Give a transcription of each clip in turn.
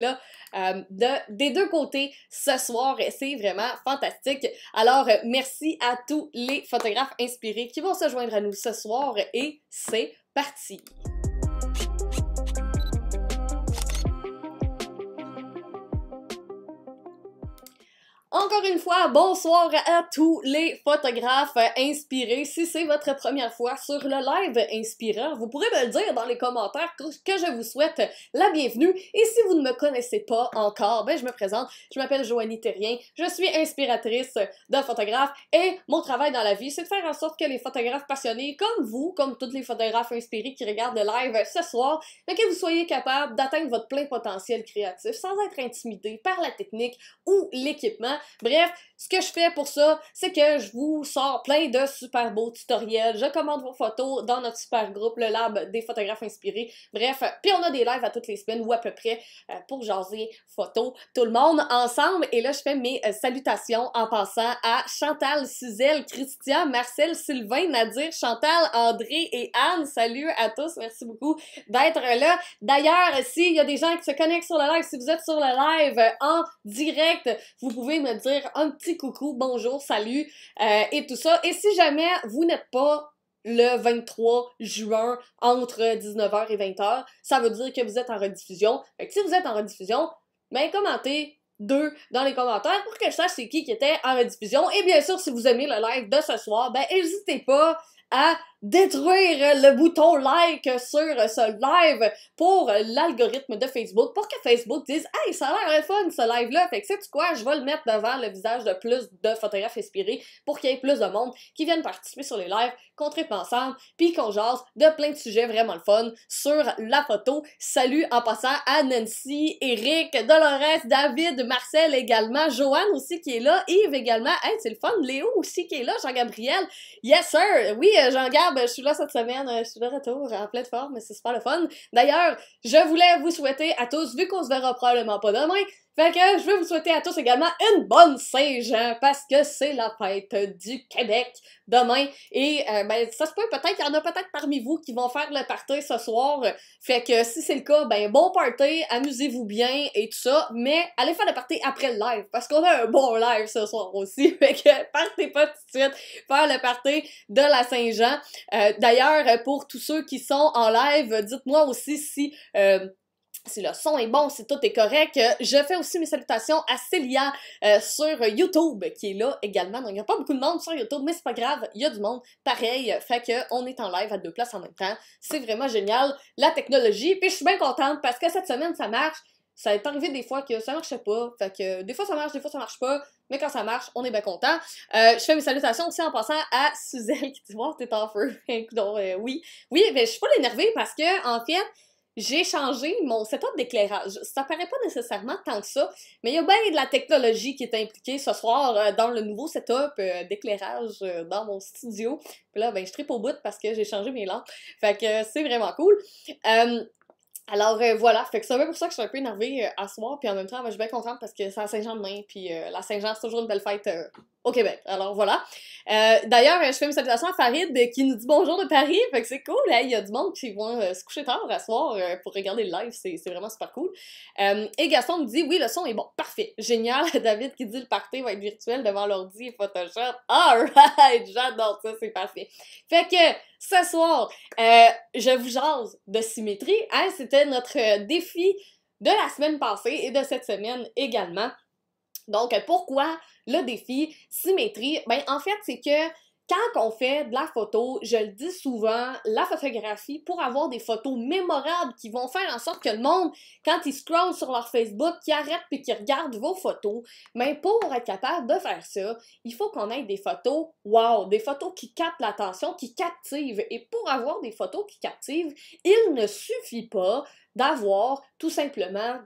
Là, euh, des deux côtés ce soir. C'est vraiment fantastique. Alors, euh, merci à tous les photographes inspirés qui vont se joindre à nous ce soir et c'est parti. Encore une fois, bonsoir à tous les photographes inspirés. Si c'est votre première fois sur le live inspirant, vous pourrez me le dire dans les commentaires que je vous souhaite la bienvenue. Et si vous ne me connaissez pas encore, ben je me présente. Je m'appelle Joanie Terrien, je suis inspiratrice de photographe et mon travail dans la vie, c'est de faire en sorte que les photographes passionnés comme vous, comme tous les photographes inspirés qui regardent le live ce soir, mais ben, que vous soyez capable d'atteindre votre plein potentiel créatif sans être intimidés par la technique ou l'équipement Bref, ce que je fais pour ça, c'est que je vous sors plein de super beaux tutoriels. Je commande vos photos dans notre super groupe, le Lab des photographes inspirés. Bref, euh, puis on a des lives à toutes les semaines ou à peu près euh, pour jaser photos, tout le monde ensemble. Et là, je fais mes euh, salutations en passant à Chantal, Suzelle, Christian, Marcel, Sylvain, Nadir, Chantal, André et Anne. Salut à tous, merci beaucoup d'être là. D'ailleurs, s'il y a des gens qui se connectent sur le live, si vous êtes sur le live en direct, vous pouvez me dire un petit coucou, bonjour, salut euh, et tout ça. Et si jamais vous n'êtes pas le 23 juin entre 19h et 20h, ça veut dire que vous êtes en rediffusion. Fait si vous êtes en rediffusion, ben commentez deux dans les commentaires pour que je sache c'est qui qui était en rediffusion. Et bien sûr, si vous aimez le live de ce soir, ben n'hésitez pas à détruire le bouton like sur ce live pour l'algorithme de Facebook pour que Facebook dise Hey, ça a l'air fun ce live-là, fait que sais-tu quoi, je vais le mettre devant le visage de plus de photographes inspirés pour qu'il y ait plus de monde qui viennent participer sur les lives, qu'on tripe ensemble, puis qu'on jase de plein de sujets vraiment le fun sur la photo. Salut en passant à Nancy, Eric, Dolores, David, Marcel également, Joanne aussi qui est là, Yves également, hey, c'est le fun, Léo aussi qui est là, Jean-Gabriel, yes sir, oui, euh, Jean-Gabriel ben, je suis là cette semaine, euh, je suis de retour en pleine forme, c'est super le fun. D'ailleurs, je voulais vous souhaiter à tous, vu qu'on se verra probablement pas demain, fait que je veux vous souhaiter à tous également une bonne Saint-Jean hein, parce que c'est la fête du Québec demain. Et euh, ben, ça se peut peut-être qu'il y en a peut-être parmi vous qui vont faire le party ce soir. Fait que si c'est le cas, ben bon party, amusez-vous bien et tout ça. Mais allez faire le party après le live parce qu'on a un bon live ce soir aussi. Fait que partez pas tout de suite faire le party de la Saint-Jean. Hein. Euh, d'ailleurs, pour tous ceux qui sont en live, dites-moi aussi si... Euh, si le son est bon, si tout est correct. Euh, je fais aussi mes salutations à Célia euh, sur YouTube, qui est là également. Donc, il n'y a pas beaucoup de monde sur YouTube, mais c'est pas grave, il y a du monde. Pareil, fait qu'on est en live à deux places en même temps. C'est vraiment génial, la technologie. Puis je suis bien contente parce que cette semaine, ça marche. Ça est arrivé des fois que ça marchait pas. Fait que des fois ça marche, des fois ça marche pas. Mais quand ça marche, on est bien content. Euh, je fais mes salutations aussi en passant à Suzelle qui dit bon, t'es en feu. donc, oui. Oui, mais ben, je suis pas énervée parce que, en fait, j'ai changé mon setup d'éclairage. Ça paraît pas nécessairement tant que ça, mais il y a bien de la technologie qui est impliquée ce soir euh, dans le nouveau setup euh, d'éclairage euh, dans mon studio. Puis là, ben, je tripe au bout parce que j'ai changé mes lampes. Fait que c'est vraiment cool. alors voilà, fait que c'est pour ça que je suis un peu énervée à ce soir, puis en même temps, je suis bien contente parce que c'est à Saint-Jean demain, puis la Saint-Jean, c'est toujours une belle fête au Québec. Alors voilà. Euh, d'ailleurs, je fais une salutation à Farid euh, qui nous dit bonjour de Paris, fait que c'est cool. Là, hein. il y a du monde qui vont euh, se coucher tard à soir pour regarder le live, c'est vraiment super cool. et Gaston me dit oui, le son est bon, parfait, génial. David qui dit le party va être virtuel devant l'ordi et Photoshop. Alright, j'adore ça, c'est parfait. Fait que ce soir, je vous jase de symétrie. Hein, C'était notre défi de la semaine passée et de cette semaine également. Donc, euh, pourquoi le défi symétrie? Ben, en fait, c'est que quand on fait de la photo, je le dis souvent, la photographie, pour avoir des photos mémorables qui vont faire en sorte que le monde, quand ils scroll sur leur Facebook, qui arrête puis qui regarde vos photos, mais ben, pour être capable de faire ça, il faut qu'on ait des photos, wow, des photos qui captent l'attention, qui captivent. Et pour avoir des photos qui captivent, il ne suffit pas d'avoir tout simplement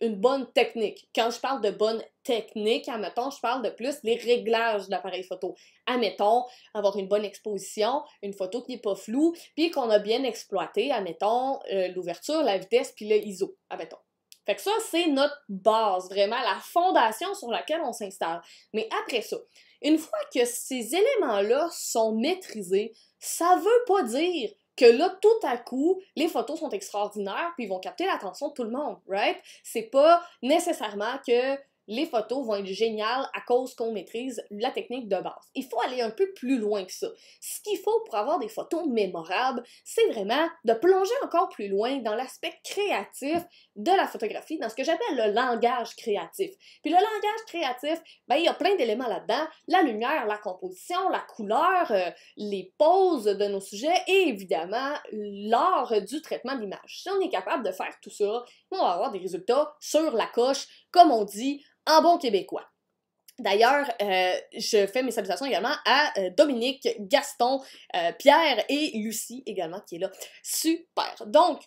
une bonne technique. Quand je parle de bonne technique, admettons, je parle de plus les réglages de photo. Admettons, avoir une bonne exposition, une photo qui n'est pas floue, puis qu'on a bien exploité, admettons, euh, l'ouverture, la vitesse, puis le ISO, admettons. Fait que ça, c'est notre base, vraiment la fondation sur laquelle on s'installe. Mais après ça, une fois que ces éléments-là sont maîtrisés, ça veut pas dire que là, tout à coup, les photos sont extraordinaires, puis ils vont capter l'attention de tout le monde, right? C'est pas nécessairement que les photos vont être géniales à cause qu'on maîtrise la technique de base. Il faut aller un peu plus loin que ça. Ce qu'il faut pour avoir des photos mémorables, c'est vraiment de plonger encore plus loin dans l'aspect créatif de la photographie, dans ce que j'appelle le langage créatif. Puis le langage créatif, ben, il y a plein d'éléments là-dedans. La lumière, la composition, la couleur, euh, les poses de nos sujets et évidemment l'art du traitement d'image. Si on est capable de faire tout ça, on va avoir des résultats sur la coche comme on dit en bon québécois. D'ailleurs, euh, je fais mes salutations également à euh, Dominique, Gaston, euh, Pierre et Lucie également qui est là. Super! Donc,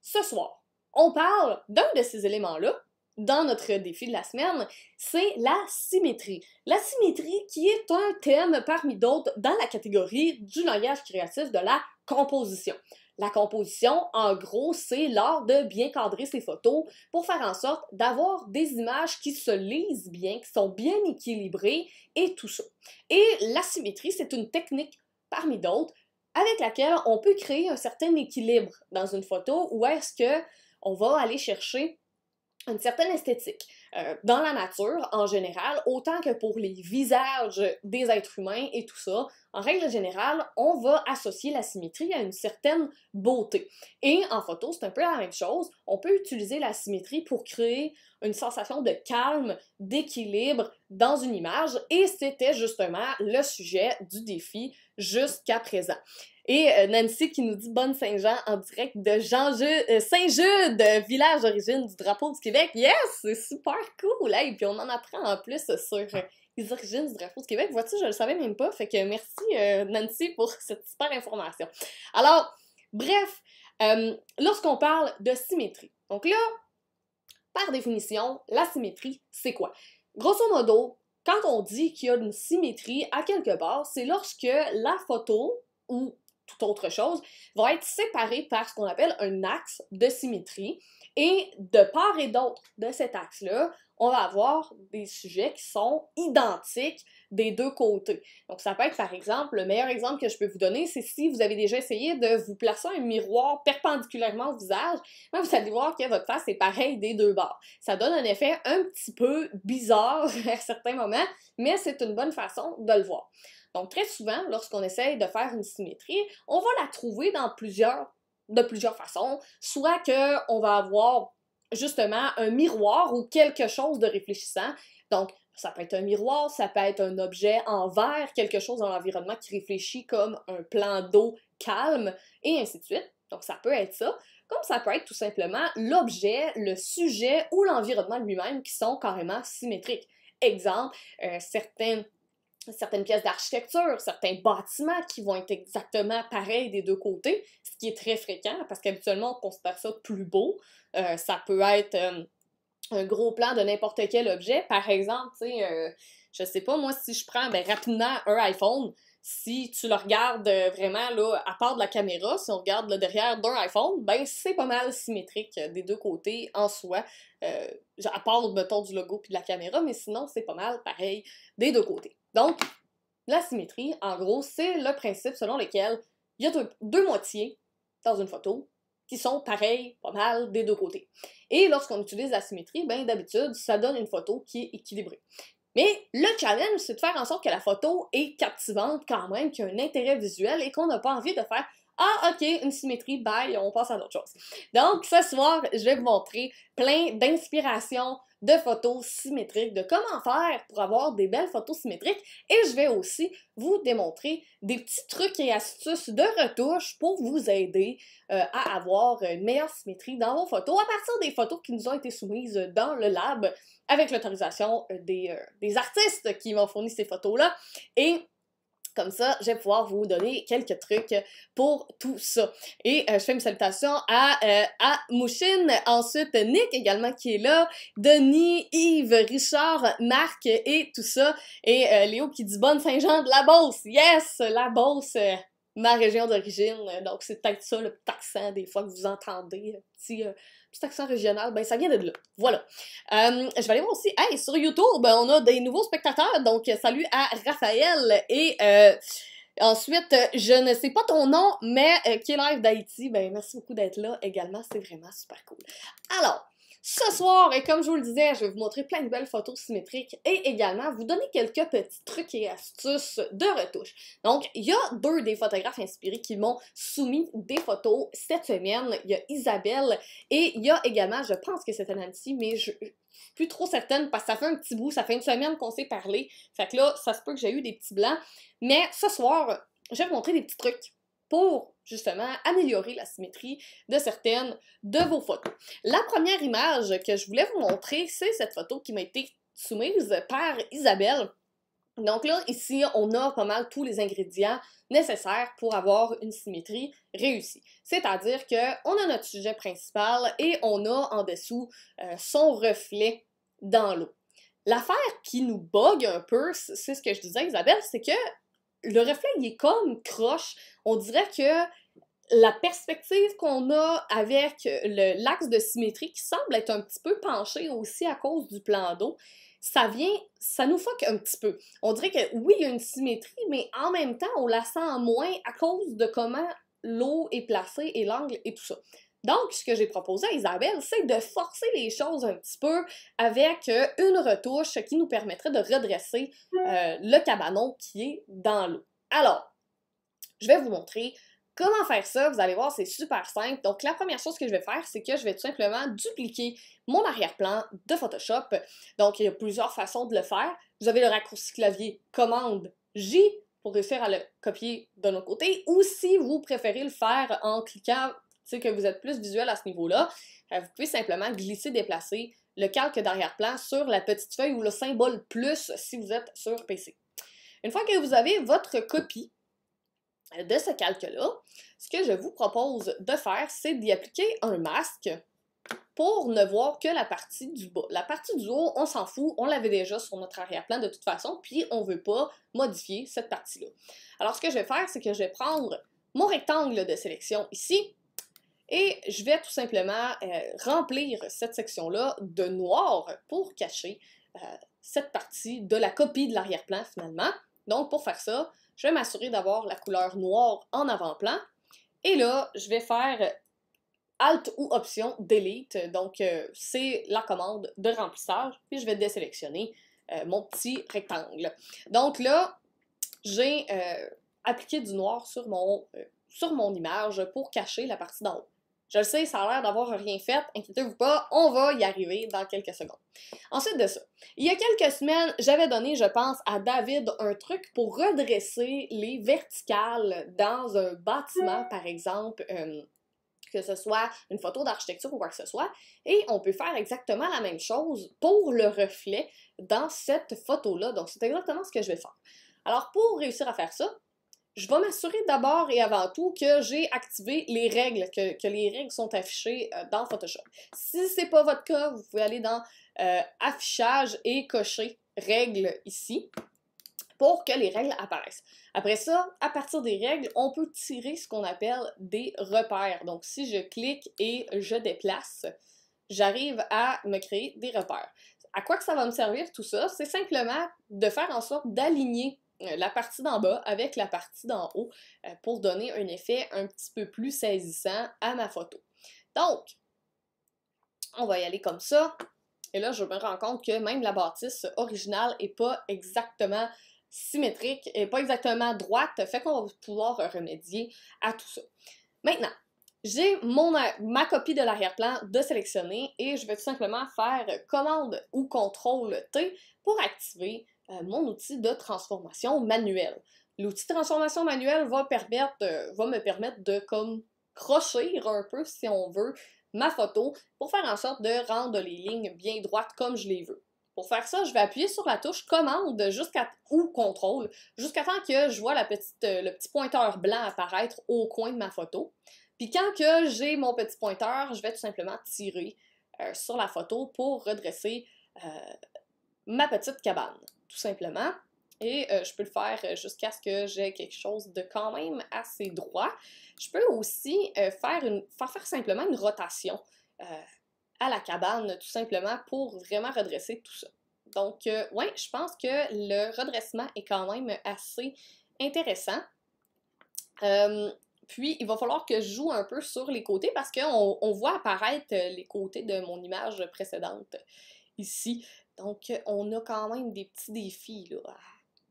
ce soir, on parle d'un de ces éléments-là dans notre défi de la semaine, c'est la symétrie. La symétrie qui est un thème parmi d'autres dans la catégorie du langage créatif de la composition. La composition, en gros, c'est l'art de bien cadrer ses photos pour faire en sorte d'avoir des images qui se lisent bien, qui sont bien équilibrées et tout ça. Et la symétrie, c'est une technique parmi d'autres avec laquelle on peut créer un certain équilibre dans une photo où est-ce que on va aller chercher une certaine esthétique. Euh, dans la nature, en général, autant que pour les visages des êtres humains et tout ça, en règle générale, on va associer la symétrie à une certaine beauté. Et en photo, c'est un peu la même chose. On peut utiliser la symétrie pour créer une sensation de calme, d'équilibre dans une image, et c'était justement le sujet du défi jusqu'à présent. Et euh, Nancy qui nous dit Bonne Saint-Jean en direct de euh, Saint-Jude, village d'origine du drapeau du Québec. Yes, c'est super cool. Et puis on en apprend en plus sur euh, les origines du drapeau du Québec. Vois-tu, je le savais même pas. Fait que merci Nancy pour cette super information. Alors, bref, lorsqu'on parle de symétrie, donc là, par définition, la symétrie, c'est quoi? Grosso modo, quand on dit qu'il y a une symétrie à quelque part, c'est lorsque la photo ou autre chose, va être séparé par ce qu'on appelle un axe de symétrie. Et de part et d'autre de cet axe-là, on va avoir des sujets qui sont identiques des deux côtés. Donc ça peut être par exemple, le meilleur exemple que je peux vous donner, c'est si vous avez déjà essayé de vous placer un miroir perpendiculairement au visage, ben, vous allez voir que votre face est pareille des deux bords. Ça donne un effet un petit peu bizarre à certains moments, mais c'est une bonne façon de le voir. Donc, très souvent, lorsqu'on essaye de faire une symétrie, on va la trouver dans plusieurs, de plusieurs façons. Soit qu'on va avoir justement un miroir ou quelque chose de réfléchissant. Donc, ça peut être un miroir, ça peut être un objet en verre, quelque chose dans l'environnement qui réfléchit comme un plan d'eau calme, et ainsi de suite. Donc, ça peut être ça. Comme ça peut être tout simplement l'objet, le sujet ou l'environnement lui-même qui sont carrément symétriques. Exemple, euh, certains certaines pièces d'architecture, certains bâtiments qui vont être exactement pareils des deux côtés, ce qui est très fréquent parce qu'habituellement on considère ça plus beau. Euh, ça peut être euh, un gros plan de n'importe quel objet. Par exemple, tu sais, euh, je sais pas, moi, si je prends ben, rapidement un iPhone, si tu le regardes vraiment, là, à part de la caméra, si on regarde le derrière d'un iPhone, ben c'est pas mal symétrique des deux côtés en soi, à part, mettons, du logo puis de la caméra, mais sinon, c'est pas mal pareil des deux côtés. Donc, la symétrie, en gros, c'est le principe selon lequel il y a deux, moitiés dans une photo qui sont pareilles, pas mal, des deux côtés. Et lorsqu'on utilise la symétrie, bien d'habitude, ça donne une photo qui est équilibrée. Mais le challenge, c'est de faire en sorte que la photo est captivante quand même, qu'il y a un intérêt visuel et qu'on n'a pas envie de faire ah, ok, une symétrie, bye, on passe à autre chose. » Donc, ce soir, je vais vous montrer plein d'inspirations, de photos symétriques, de comment faire pour avoir des belles photos symétriques et je vais aussi vous démontrer des petits trucs et astuces de retouche pour vous aider euh, à avoir une meilleure symétrie dans vos photos à partir des photos qui nous ont été soumises dans le lab avec l'autorisation euh, des, euh, des artistes qui m'ont fourni ces photos-là et comme ça, je vais pouvoir vous donner quelques trucs pour tout ça. Et euh, je fais une salutation à, euh, à Mouchine, ensuite Nick également qui est là, Denis, Yves, Richard, Marc et tout ça. Et euh, Léo qui dit bonne Saint-Jean de la Beauce. Yes, la Beauce, ma région d'origine. Donc c'est peut-être ça le petit accent des fois que vous entendez, Petit accent régional, ben ça vient de là. Voilà. Euh, je vais aller voir aussi, hey, sur YouTube, on a des nouveaux spectateurs, donc salut à Raphaël et... Euh, ensuite, je ne sais pas ton nom, mais euh, qui est live d'Haïti, ben merci beaucoup d'être là également, c'est vraiment super cool. Alors, ce soir, et comme je vous le disais, je vais vous montrer plein de belles photos symétriques et également vous donner quelques petits trucs et astuces de retouche. Donc, il y a deux des photographes inspirés qui m'ont soumis des photos cette semaine. Il y a Isabelle et il y a également, je pense que c'est Nancy, mais je, plus trop certaine parce que ça fait un petit bout, ça fait une semaine qu'on s'est parlé. Fait que là, ça se peut que j'ai eu des petits blancs. Mais ce soir, je vais vous montrer des petits trucs pour justement améliorer la symétrie de certaines de vos photos. La première image que je voulais vous montrer, c'est cette photo qui m'a été soumise par Isabelle. Donc là, ici, on a pas mal tous les ingrédients nécessaires pour avoir une symétrie réussie. C'est-à-dire qu'on a notre sujet principal et on a en dessous euh, son reflet dans l'eau. L'affaire qui nous bug un peu, c'est ce que je disais Isabelle, c'est que le reflet, il est comme croche. On dirait que la perspective qu'on a avec l'axe de symétrie qui semble être un petit peu penché aussi à cause du plan d'eau, ça vient, ça nous foque un petit peu. On dirait que oui, il y a une symétrie, mais en même temps, on la sent moins à cause de comment l'eau est placée et l'angle et tout ça. Donc, ce que j'ai proposé à Isabelle, c'est de forcer les choses un petit peu avec euh, une retouche qui nous permettrait de redresser mmh. euh, le cabanon qui est dans l'eau. Alors, je vais vous montrer comment faire ça. Vous allez voir, c'est super simple. Donc, la première chose que je vais faire, c'est que je vais tout simplement dupliquer mon arrière-plan de Photoshop. Donc, il y a plusieurs façons de le faire. Vous avez le raccourci clavier Commande J pour réussir à le copier de notre côté, ou si vous préférez le faire en cliquant que vous êtes plus visuel à ce niveau-là, euh, vous pouvez simplement glisser, déplacer le calque d'arrière-plan sur la petite feuille ou le symbole plus si vous êtes sur PC. Une fois que vous avez votre copie de ce calque-là, ce que je vous propose de faire, c'est d'y appliquer un masque pour ne voir que la partie du bas. La partie du haut, on s'en fout, on l'avait déjà sur notre arrière-plan de toute façon, puis on ne veut pas modifier cette partie-là. Alors ce que je vais faire, c'est que je vais prendre mon rectangle de sélection ici, et je vais tout simplement euh, remplir cette section-là de noir pour cacher euh, cette partie de la copie de l'arrière-plan finalement. Donc pour faire ça, je vais m'assurer d'avoir la couleur noire en avant-plan. Et là, je vais faire euh, Alt ou Option Delete. Donc c'est la commande de remplissage. Puis je vais désélectionner mon petit rectangle. Donc là, j'ai appliqué du noir sur mon sur mon image pour cacher la partie d'en haut. Je le sais, ça a l'air d'avoir rien fait, inquiétez-vous pas, on va y arriver dans quelques secondes. Ensuite de ça, il y a quelques semaines, j'avais donné, je pense, à David un truc pour redresser les verticales dans un bâtiment, par exemple. Euh, que ce soit une photo d'architecture ou quoi que ce soit. Et on peut faire exactement la même chose pour le reflet dans cette photo-là. Donc, c'est exactement ce que je vais faire. Alors, pour réussir à faire ça, je vais m'assurer d'abord et avant tout que j'ai activé les règles, que, les règles sont affichées euh, dans Photoshop. Si ce n'est pas votre cas, vous pouvez aller dans euh, Affichage et cocher Règles ici pour que les règles apparaissent. Après ça, à partir des règles, on peut tirer ce qu'on appelle des repères. Donc si je clique et je déplace, j'arrive à me créer des repères. À quoi que ça va me servir tout ça? C'est simplement de faire en sorte d'aligner euh, la partie d'en bas avec la partie d'en haut euh, pour donner un effet un petit peu plus saisissant à ma photo. Donc, on va y aller comme ça. Et là, je me rends compte que même la bâtisse originale n'est pas exactement symétrique, et pas exactement droite, fait qu'on va pouvoir remédier à tout ça. Maintenant, j'ai ma copie de l'arrière-plan de sélectionner et je vais tout simplement faire commande ou contrôle T pour activer euh, mon outil de transformation manuelle. L'outil de transformation manuelle va, euh, me permettre de comme un peu, si on veut, ma photo pour faire en sorte de rendre les lignes bien droites comme je les veux. Pour faire ça, je vais appuyer sur la touche commande jusqu'à ou contrôle jusqu'à temps que je vois euh, le petit pointeur blanc apparaître au coin de ma photo. Puis quand que j'ai mon petit pointeur, je vais tout simplement tirer sur la photo pour redresser ma petite cabane tout simplement. Et euh, je peux le faire euh, jusqu'à ce que j'ai quelque chose de quand même assez droit. Je peux aussi euh, faire, une, faire, simplement une rotation à la cabane, tout simplement, pour vraiment redresser tout ça. Donc, oui, je pense que le redressement est quand même assez intéressant. Puis, il va falloir que je joue un peu sur les côtés parce qu'on voit apparaître les côtés de mon image précédente ici. Donc, on a quand même des petits défis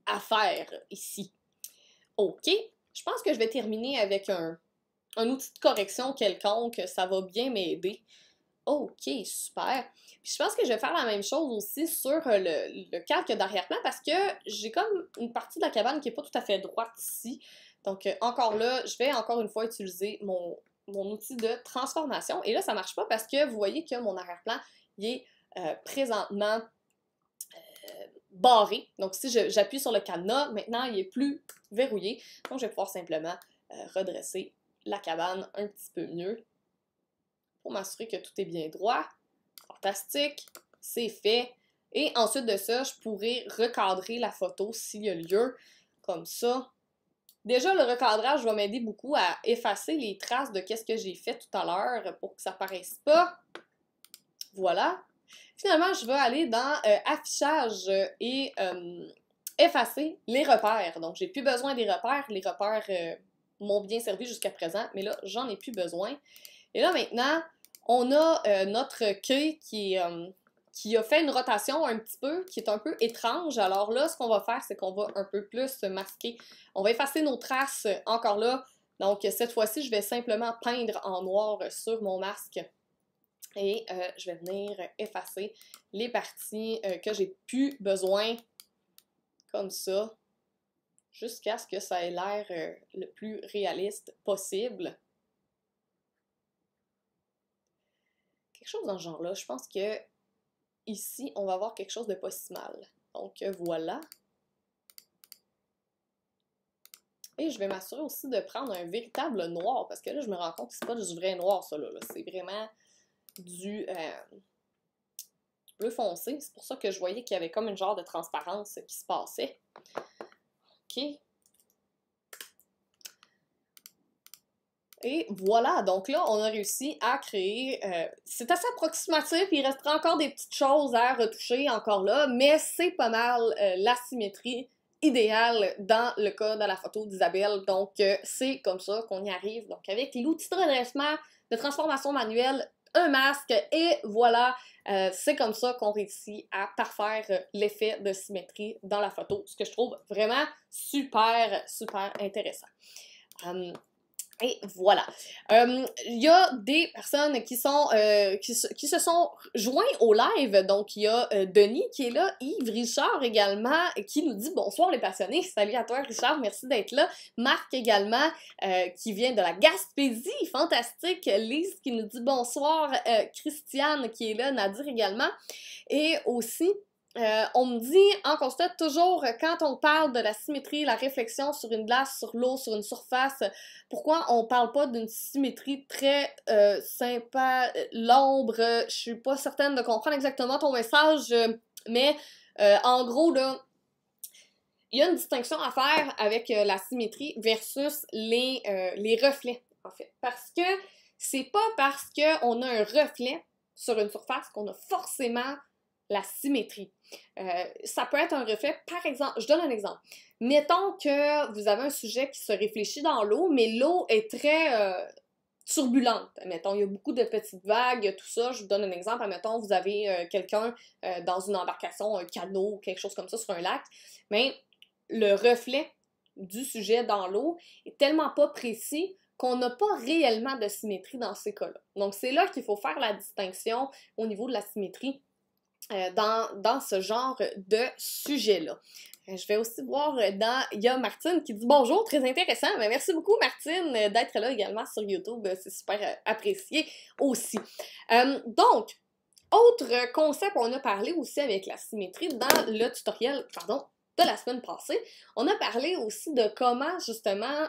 à, faire ici. OK, je pense que je vais terminer avec un, outil de correction quelconque. Ça va bien m'aider. OK, super. Puis je pense que je vais faire la même chose aussi sur le, le calque d'arrière-plan parce que j'ai comme une partie de la cabane qui n'est pas tout à fait droite ici. Donc encore là, je vais encore une fois utiliser mon, mon outil de transformation. Et là, ça ne marche pas parce que vous voyez que mon arrière-plan, il est euh, présentement euh, barré. Donc, si j'appuie sur le cadenas, maintenant, il est plus verrouillé. Donc, je vais pouvoir simplement euh, redresser la cabane un petit peu mieux pour m'assurer que tout est bien droit. Fantastique, c'est fait. Et ensuite de ça, je pourrais recadrer la photo s'il y a lieu, comme ça. Déjà, le recadrage va m'aider beaucoup à effacer les traces de qu'est-ce que j'ai fait tout à l'heure pour que ça paraisse pas. Voilà. Finalement, je vais aller dans euh, affichage euh, et euh, effacer les repères. Donc, j'ai plus besoin des repères. Les repères m'ont bien servi jusqu'à présent, mais là, j'en ai plus besoin. Et là, maintenant, on a notre queue qui, qui a fait une rotation un petit peu, qui est un peu étrange. Alors là, ce qu'on va faire, c'est qu'on va un peu plus masquer. On va effacer nos traces encore là. Donc, cette fois-ci, je vais simplement peindre en noir sur mon masque. Et euh, je vais venir effacer les parties euh, que j'ai plus besoin, comme ça, jusqu'à ce que ça ait l'air euh, le plus réaliste possible. Quelque chose dans ce genre-là. Je pense que ici, on va avoir quelque chose de pas si mal. Donc voilà. Et je vais m'assurer aussi de prendre un véritable noir, parce que là, je me rends compte que c'est pas du vrai noir, ça, là. C'est vraiment euh, du, bleu foncé. C'est pour ça que je voyais qu'il y avait comme une genre de transparence qui se passait. OK. Et voilà, donc là, on a réussi à créer... Euh, c'est assez approximatif, il restera encore des petites choses à retoucher encore là, mais c'est pas mal euh, la symétrie idéale dans le cas de la photo d'Isabelle. Donc, c'est comme ça qu'on y arrive. Donc, avec l'outil de redressement, de transformation manuelle un masque et voilà, euh, c'est comme ça qu'on réussit à parfaire l'effet de symétrie dans la photo, ce que je trouve vraiment super, super intéressant. Hum, et voilà. Il y a des personnes qui sont euh, se sont joints au live. Donc, il y a euh, Denis qui est là, Yves Richard également, qui nous dit bonsoir les passionnés. Salut à toi, Richard, merci d'être là. Marc également, euh, qui vient de la Gaspésie, fantastique. Lise qui nous dit bonsoir. Christiane qui est là, Nadir également. Et aussi, euh, on me dit, on constate toujours, euh, quand on parle de la symétrie, la réflexion sur une glace, sur l'eau, sur une surface, pourquoi on parle pas d'une symétrie très euh, sympa, l'ombre, je suis pas certaine de comprendre exactement ton message, mais en gros, là, il y a une distinction à faire avec la symétrie versus les, les reflets, en fait. Parce que c'est pas parce qu'on a un reflet sur une surface qu'on a forcément la symétrie. Euh, ça peut être un reflet, par exemple, je donne un exemple. Mettons que vous avez un sujet qui se réfléchit dans l'eau, mais l'eau est très euh, turbulente. Mettons, il y a beaucoup de petites vagues, tout ça. Je vous donne un exemple. Mettons, vous avez euh, quelqu'un dans une embarcation, un canot, quelque chose comme ça sur un lac. Mais ben, le reflet du sujet dans l'eau est tellement pas précis qu'on n'a pas réellement de symétrie dans ces cas-là. Donc, c'est là qu'il faut faire la distinction au niveau de la symétrie euh, dans, ce genre de sujet-là. Euh, je vais aussi voir euh, dans. Il y a Martine qui dit bonjour, très intéressant. merci beaucoup, Martine, d'être là également sur YouTube. C'est super apprécié aussi. donc, autre concept, on a parlé aussi avec la symétrie dans le tutoriel, pardon, de la semaine passée. On a parlé aussi de comment justement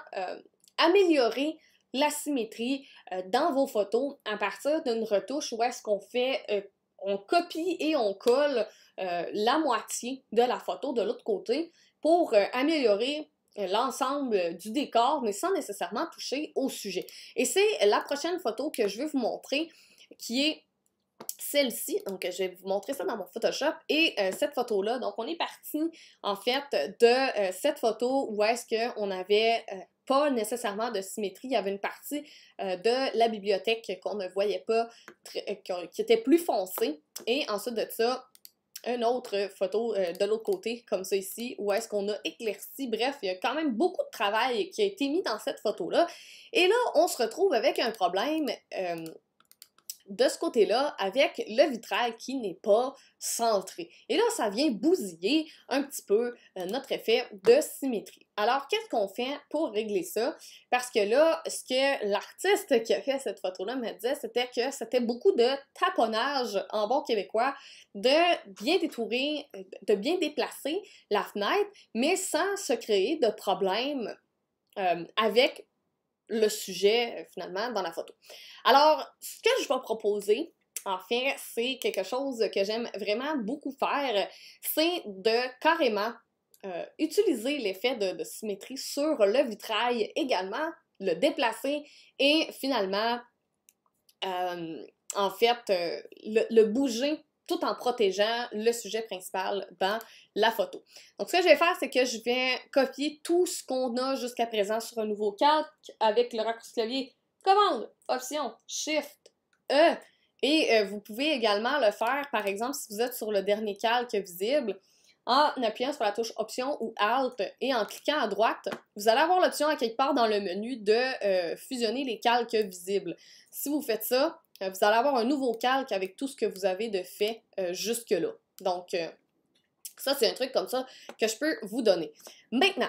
améliorer la symétrie dans vos photos à partir d'une retouche où est-ce qu'on fait on copie et on colle euh, la moitié de la photo de l'autre côté pour euh, améliorer euh, l'ensemble du décor, mais sans nécessairement toucher au sujet. Et c'est la prochaine photo que je vais vous montrer, qui est celle-ci, donc je vais vous montrer ça dans mon Photoshop, et cette photo-là, donc on est parti en fait de cette photo où est-ce qu'on avait nécessairement de symétrie. Il y avait une partie euh, de la bibliothèque qu'on ne voyait pas, euh, qui était plus foncée. Et ensuite de ça, une autre photo euh, de l'autre côté, comme ça ici, où est-ce qu'on a éclairci. Bref, il y a quand même beaucoup de travail qui a été mis dans cette photo-là. Et là, on se retrouve avec un problème de ce côté-là avec le vitrail qui n'est pas centré. Et là, ça vient bousiller un petit peu euh, notre effet de symétrie. Alors, qu'est-ce qu'on fait pour régler ça? Parce que là, ce que l'artiste qui a fait cette photo-là me disait, c'était que c'était beaucoup de taponnage en bon québécois, de bien détourer, de bien déplacer la fenêtre, mais sans se créer de problème euh, avec le sujet euh, finalement dans la photo. Alors, ce que je vais proposer, en c'est quelque chose que j'aime vraiment beaucoup faire, c'est de carrément euh, utiliser l'effet de, symétrie sur le vitrail également, le déplacer et finalement euh, en fait, le, bouger tout en protégeant le sujet principal dans la photo. Donc, ce que je vais faire, c'est que je viens copier tout ce qu'on a jusqu'à présent sur un nouveau calque avec le raccourci clavier Commande, Option, Shift, E. Et euh, vous pouvez également le faire, par exemple, si vous êtes sur le dernier calque visible, en appuyant sur la touche Option ou Alt et en cliquant à droite, vous allez avoir l'option à quelque part dans le menu de euh, fusionner les calques visibles. Si vous faites ça, euh, vous allez avoir un nouveau calque avec tout ce que vous avez de fait euh, jusque-là. Donc, euh, ça, c'est un truc comme ça que je peux vous donner. Maintenant,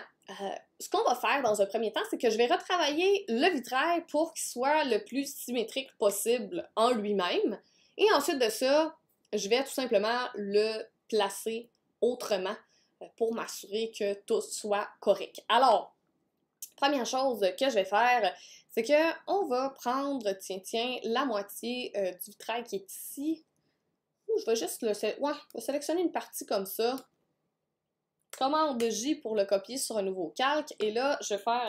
ce qu'on va faire dans un premier temps, c'est que je vais retravailler le vitrail pour qu'il soit le plus symétrique possible en lui-même. Et ensuite de ça, je vais tout simplement le placer autrement pour m'assurer que tout soit correct. Alors, Première chose que je vais faire, c'est que on va prendre, tiens, tiens, la moitié euh, du vitrail qui est ici. je vais juste le ouais, je vais sélectionner une partie comme ça. Commande J pour le copier sur un nouveau calque. Et là, je vais faire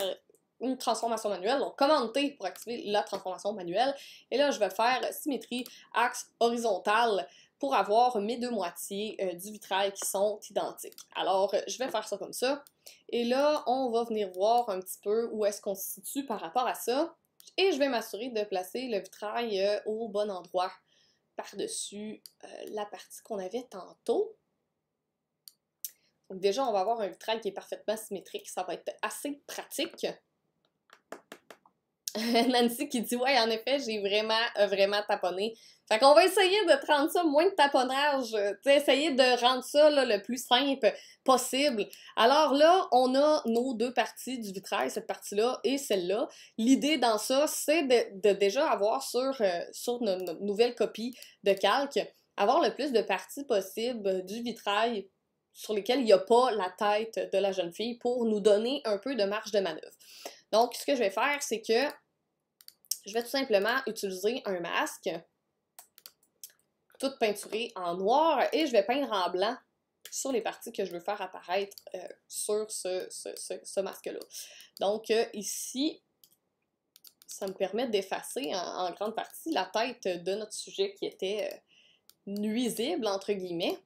une transformation manuelle. Donc, commande T pour activer la transformation manuelle. Et là, je vais faire symétrie axe horizontal pour avoir mes deux moitiés euh, du vitrail qui sont identiques. Alors, euh, je vais faire ça comme ça. Et là, on va venir voir un petit peu où est-ce qu'on se situe par rapport à ça. Et je vais m'assurer de placer le vitrail euh, au bon endroit par-dessus la partie qu'on avait tantôt. Donc déjà, on va avoir un vitrail qui est parfaitement symétrique. Ça va être assez pratique. Nancy qui dit Ouais, en effet, j'ai vraiment, euh, vraiment taponné. Fait qu'on va essayer de prendre ça moins de taponnage, euh, essayer de rendre ça le plus simple possible. Alors là, on a nos deux parties du vitrail, cette partie-là et celle-là. L'idée dans ça, c'est de, déjà avoir sur, euh, sur notre, nouvelle copie de calque, avoir le plus de parties possibles du vitrail sur lesquelles il n'y a pas la tête de la jeune fille pour nous donner un peu de marge de manœuvre. Donc, ce que je vais faire, c'est que je vais tout simplement utiliser un masque, tout peinturé en noir, et je vais peindre en blanc sur les parties que je veux faire apparaître euh, sur ce, masque-là. Donc euh, ici, ça me permet d'effacer en, grande partie la tête de notre sujet qui était euh, nuisible, entre guillemets.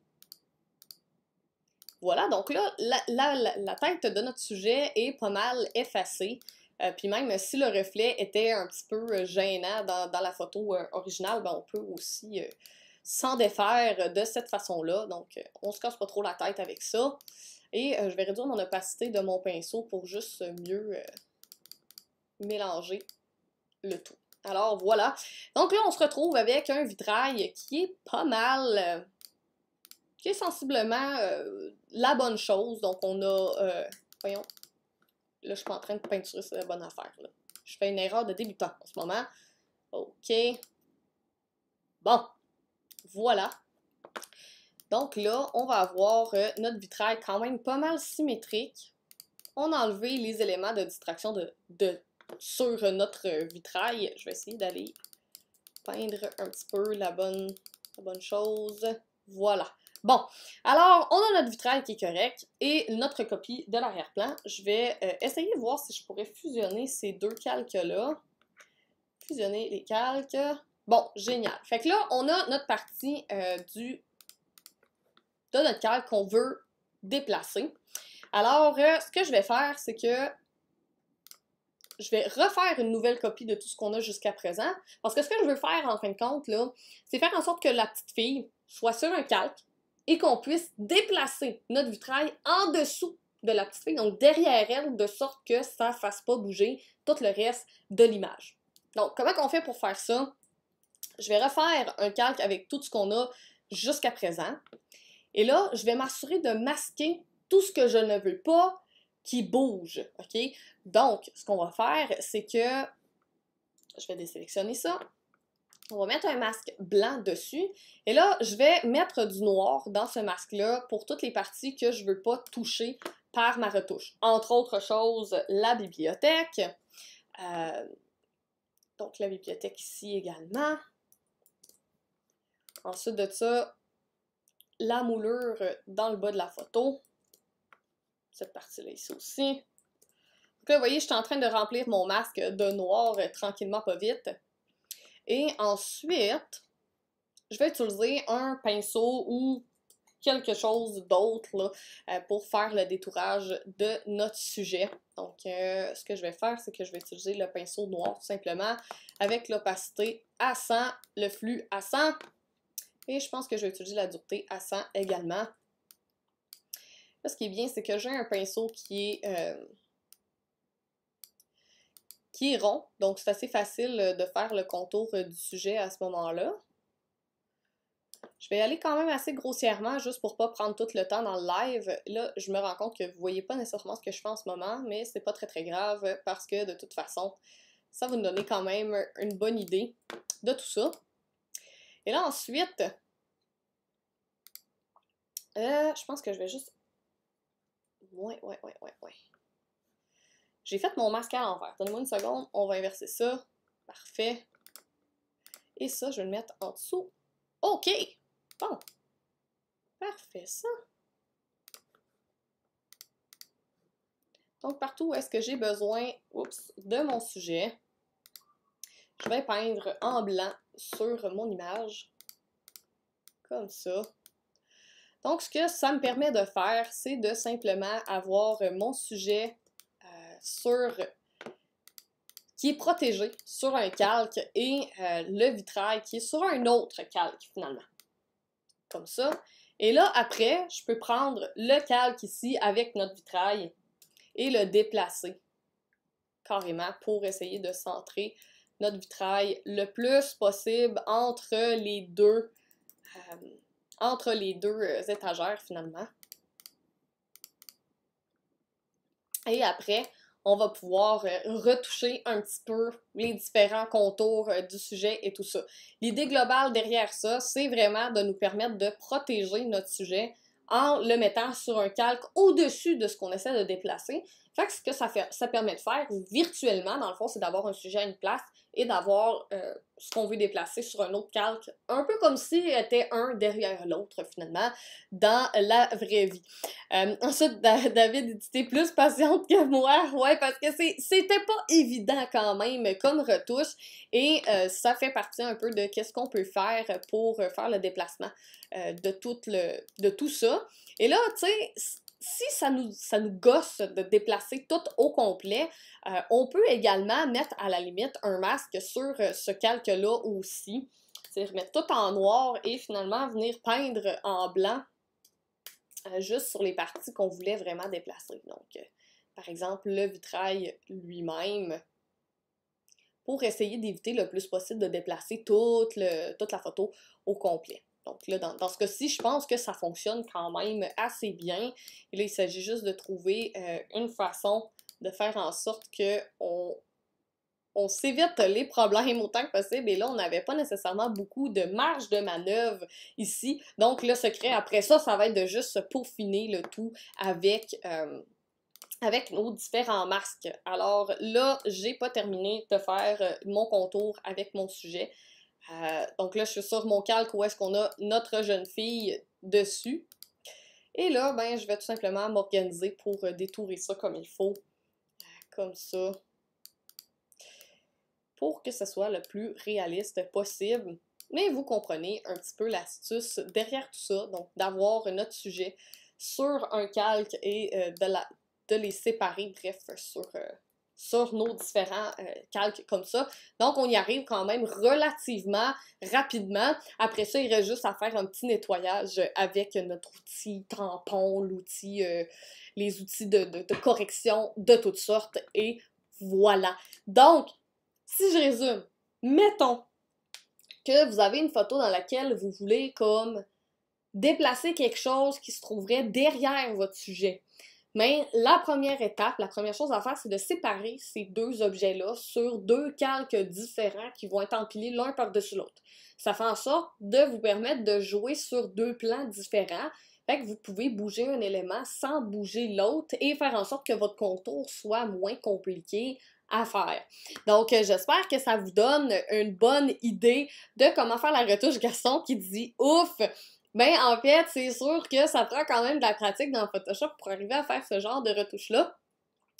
Voilà, donc là, la, tête de notre sujet est pas mal effacée. Euh, puis même si le reflet était un petit peu euh, gênant dans, la photo euh, originale, ben, on peut aussi s'en défaire de cette façon-là. Donc on se casse pas trop la tête avec ça. Et je vais réduire mon opacité de mon pinceau pour juste mieux mélanger le tout. Alors voilà. Donc là, on se retrouve avec un vitrail qui est pas mal, qui est sensiblement la bonne chose. Donc on a, voyons, Là, je suis pas en train de peinturer la bonne affaire. Là. Je fais une erreur de débutant en ce moment. OK. Bon. Voilà. Donc là, on va avoir euh, notre vitrail quand même pas mal symétrique. On a enlevé les éléments de distraction de, de sur notre vitrail. Je vais essayer d'aller peindre un petit peu la bonne, la bonne chose. Voilà. Bon, alors, on a notre vitrail qui est correct et notre copie de l'arrière-plan. Je vais euh, essayer de voir si je pourrais fusionner ces deux calques-là. Fusionner les calques. Bon, génial. Fait que là, on a notre partie euh, du, de notre calque qu'on veut déplacer. Alors, euh, ce que je vais faire, c'est que je vais refaire une nouvelle copie de tout ce qu'on a jusqu'à présent. Parce que ce que je veux faire, en fin de compte, là, c'est faire en sorte que la petite fille soit sur un calque, et qu'on puisse déplacer notre vitrail en dessous de la petite fille, donc derrière elle, de sorte que ça ne fasse pas bouger tout le reste de l'image. Donc, comment on fait pour faire ça? Je vais refaire un calque avec tout ce qu'on a jusqu'à présent. Et là, je vais m'assurer de masquer tout ce que je ne veux pas qui bouge, OK? Donc, ce qu'on va faire, c'est que... Je vais désélectionner ça on va mettre un masque blanc dessus. Et là, je vais mettre du noir dans ce masque-là pour toutes les parties que je ne veux pas toucher par ma retouche. Entre autres choses, la bibliothèque. Euh, donc la bibliothèque ici également. Ensuite de ça, la moulure dans le bas de la photo. Cette partie-là ici aussi. Donc là, vous voyez, je suis en train de remplir mon masque de noir tranquillement, pas vite. Et ensuite, je vais utiliser un pinceau ou quelque chose d'autre euh, pour faire le détourage de notre sujet. Donc, euh, ce que je vais faire, c'est que je vais utiliser le pinceau noir tout simplement avec l'opacité à 100, le flux à 100. Et je pense que je vais utiliser la dureté à 100 également. ce qui est bien, c'est que j'ai un pinceau qui est... Euh, qui est rond, donc c'est assez facile euh, de faire le contour euh, du sujet à ce moment-là. Je vais aller quand même assez grossièrement, juste pour pas prendre tout le temps dans le live. Là, je me rends compte que vous voyez pas nécessairement ce que je fais en ce moment, mais c'est pas très très grave parce que de toute façon, ça va nous donner quand même une bonne idée de tout ça. Et là ensuite, euh, je pense que je vais juste... Ouais, ouais, ouais, ouais, ouais. J'ai fait mon masque à l'envers. donne moi une seconde, on va inverser ça. Parfait. Et ça, je vais le mettre en dessous. OK! Bon. Parfait, ça. Donc, partout où est-ce que j'ai besoin de mon sujet, je vais peindre en blanc sur mon image. Comme ça. Donc, ce que ça me permet de faire, c'est de simplement avoir mon sujet sur qui est protégé sur un calque et euh, le vitrail qui est sur un autre calque finalement. Comme ça. Et là, après, je peux prendre le calque ici avec notre vitrail et le déplacer carrément pour essayer de centrer notre vitrail le plus possible entre les deux, euh, entre les deux euh, étagères finalement. Et après, on va pouvoir euh, retoucher un petit peu les différents contours euh, du sujet et tout ça. L'idée globale derrière ça, c'est vraiment de nous permettre de protéger notre sujet en le mettant sur un calque au-dessus de ce qu'on essaie de déplacer fait que ce que ça, permet de faire virtuellement, dans le fond, c'est d'avoir un sujet à une place et d'avoir euh, ce qu'on veut déplacer sur un autre calque, un peu comme s'il était un derrière l'autre, finalement, dans la vraie vie. Euh, ensuite, David, tu étais plus patiente que moi, ouais, parce que c'était pas évident quand même comme retouche, et euh, ça fait partie un peu de qu'est-ce qu'on peut faire pour faire le déplacement de, tout de tout ça. Et là, tu sais, si ça nous, ça nous gosse de déplacer tout au complet, euh, on peut également mettre à la limite un masque sur euh, ce calque-là aussi. C'est-à-dire mettre tout en noir et finalement venir peindre en blanc euh, juste sur les parties qu'on voulait vraiment déplacer. Donc, par exemple, le vitrail lui-même pour essayer d'éviter le plus possible de déplacer toute, toute la photo au complet. Donc là, dans, ce cas-ci, je pense que ça fonctionne quand même assez bien. là, il s'agit juste de trouver euh, une façon de faire en sorte que on, s'évite les problèmes autant que possible. Et là, on n'avait pas nécessairement beaucoup de marge de manœuvre ici. Donc, le secret après ça, ça va être de juste se peaufiner le tout avec. Euh, avec nos différents masques. Alors là, j'ai pas terminé de faire euh, mon contour avec mon sujet. Euh, donc là, je suis sur mon calque où est-ce qu'on a notre jeune fille dessus. Et là, ben, je vais tout simplement m'organiser pour euh, détourer ça comme il faut. Euh, comme ça. Pour que ce soit le plus réaliste possible. Mais vous comprenez un petit peu l'astuce derrière tout ça, donc d'avoir notre sujet sur un calque et de, la, de les séparer, bref, sur sur nos différents euh, calques comme ça. Donc, on y arrive quand même relativement rapidement. Après ça, il reste juste à faire un petit nettoyage avec notre outil tampon, l'outil, euh, les outils de, de correction de toutes sortes. Et voilà. Donc, si je résume, mettons que vous avez une photo dans laquelle vous voulez comme déplacer quelque chose qui se trouverait derrière votre sujet. Mais la première étape, la première chose à faire, c'est de séparer ces deux objets-là sur deux calques différents qui vont être empilés l'un par-dessus l'autre. Ça fait en sorte de vous permettre de jouer sur deux plans différents. Fait que vous pouvez bouger un élément sans bouger l'autre et faire en sorte que votre contour soit moins compliqué à faire. Donc, euh, j'espère que ça vous donne une bonne idée de comment faire la retouche garçon qui dit ouf! Ben, en fait, c'est sûr que ça prend quand même de la pratique dans Photoshop pour arriver à faire ce genre de retouche-là.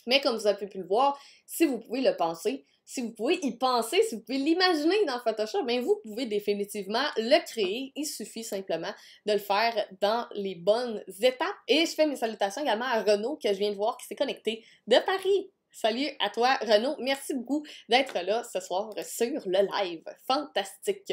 Mais comme vous avez pu le voir, si vous pouvez le penser, si vous pouvez y penser, si vous pouvez l'imaginer dans Photoshop, ben, vous pouvez définitivement le créer. Il suffit simplement de le faire dans les bonnes étapes. Et je fais mes salutations également à Renaud que je viens de voir qui s'est connecté de Paris. Salut à toi, Renaud. Merci beaucoup d'être là ce soir sur le live. Fantastique.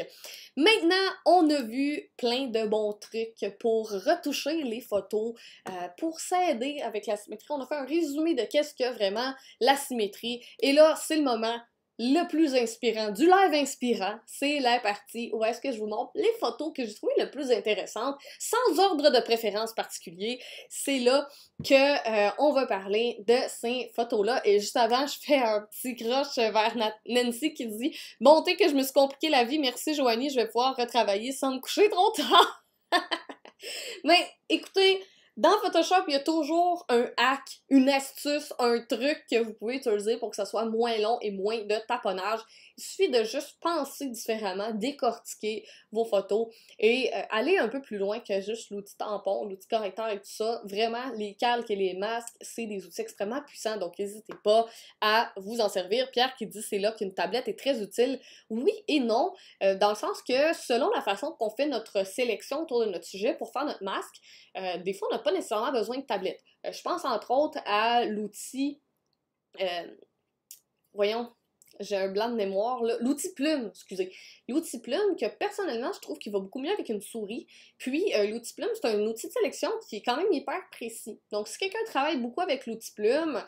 Maintenant, on a vu plein de bons trucs pour retoucher les photos, euh, pour s'aider avec la symétrie. On a fait un résumé de qu'est-ce que vraiment la symétrie. Et là, c'est le moment le plus inspirant, du live inspirant, c'est la partie où est-ce que je vous montre les photos que j'ai trouvées le plus intéressantes, sans ordre de préférence particulier. C'est là que euh, on va parler de ces photos-là. Et juste avant, je fais un petit croche vers Nancy qui dit « Bon, t'es que je me suis compliqué la vie, merci Joanie, je vais pouvoir retravailler sans me coucher trop tard! » Mais écoutez, dans Photoshop, il y a toujours un hack, une astuce, un truc que vous pouvez utiliser pour que ça soit moins long et moins de taponnage. Il suffit de juste penser différemment, décortiquer vos photos et euh, aller un peu plus loin que juste l'outil tampon, l'outil correcteur et tout ça. Vraiment, les calques et les masques, c'est des outils extrêmement puissants, donc n'hésitez pas à vous en servir. Pierre qui dit c'est là qu'une tablette est très utile. Oui et non, euh, dans le sens que selon la façon qu'on fait notre sélection autour de notre sujet pour faire notre masque, euh, des fois on n'a pas nécessairement besoin de tablette. je pense entre autres à l'outil voyons, j'ai un blanc de mémoire, là. l'outil plume, excusez, l'outil plume que personnellement je trouve qu'il va beaucoup mieux avec une souris. Puis euh, l'outil plume, c'est un outil de sélection qui est quand même hyper précis. Donc si quelqu'un travaille beaucoup avec l'outil plume,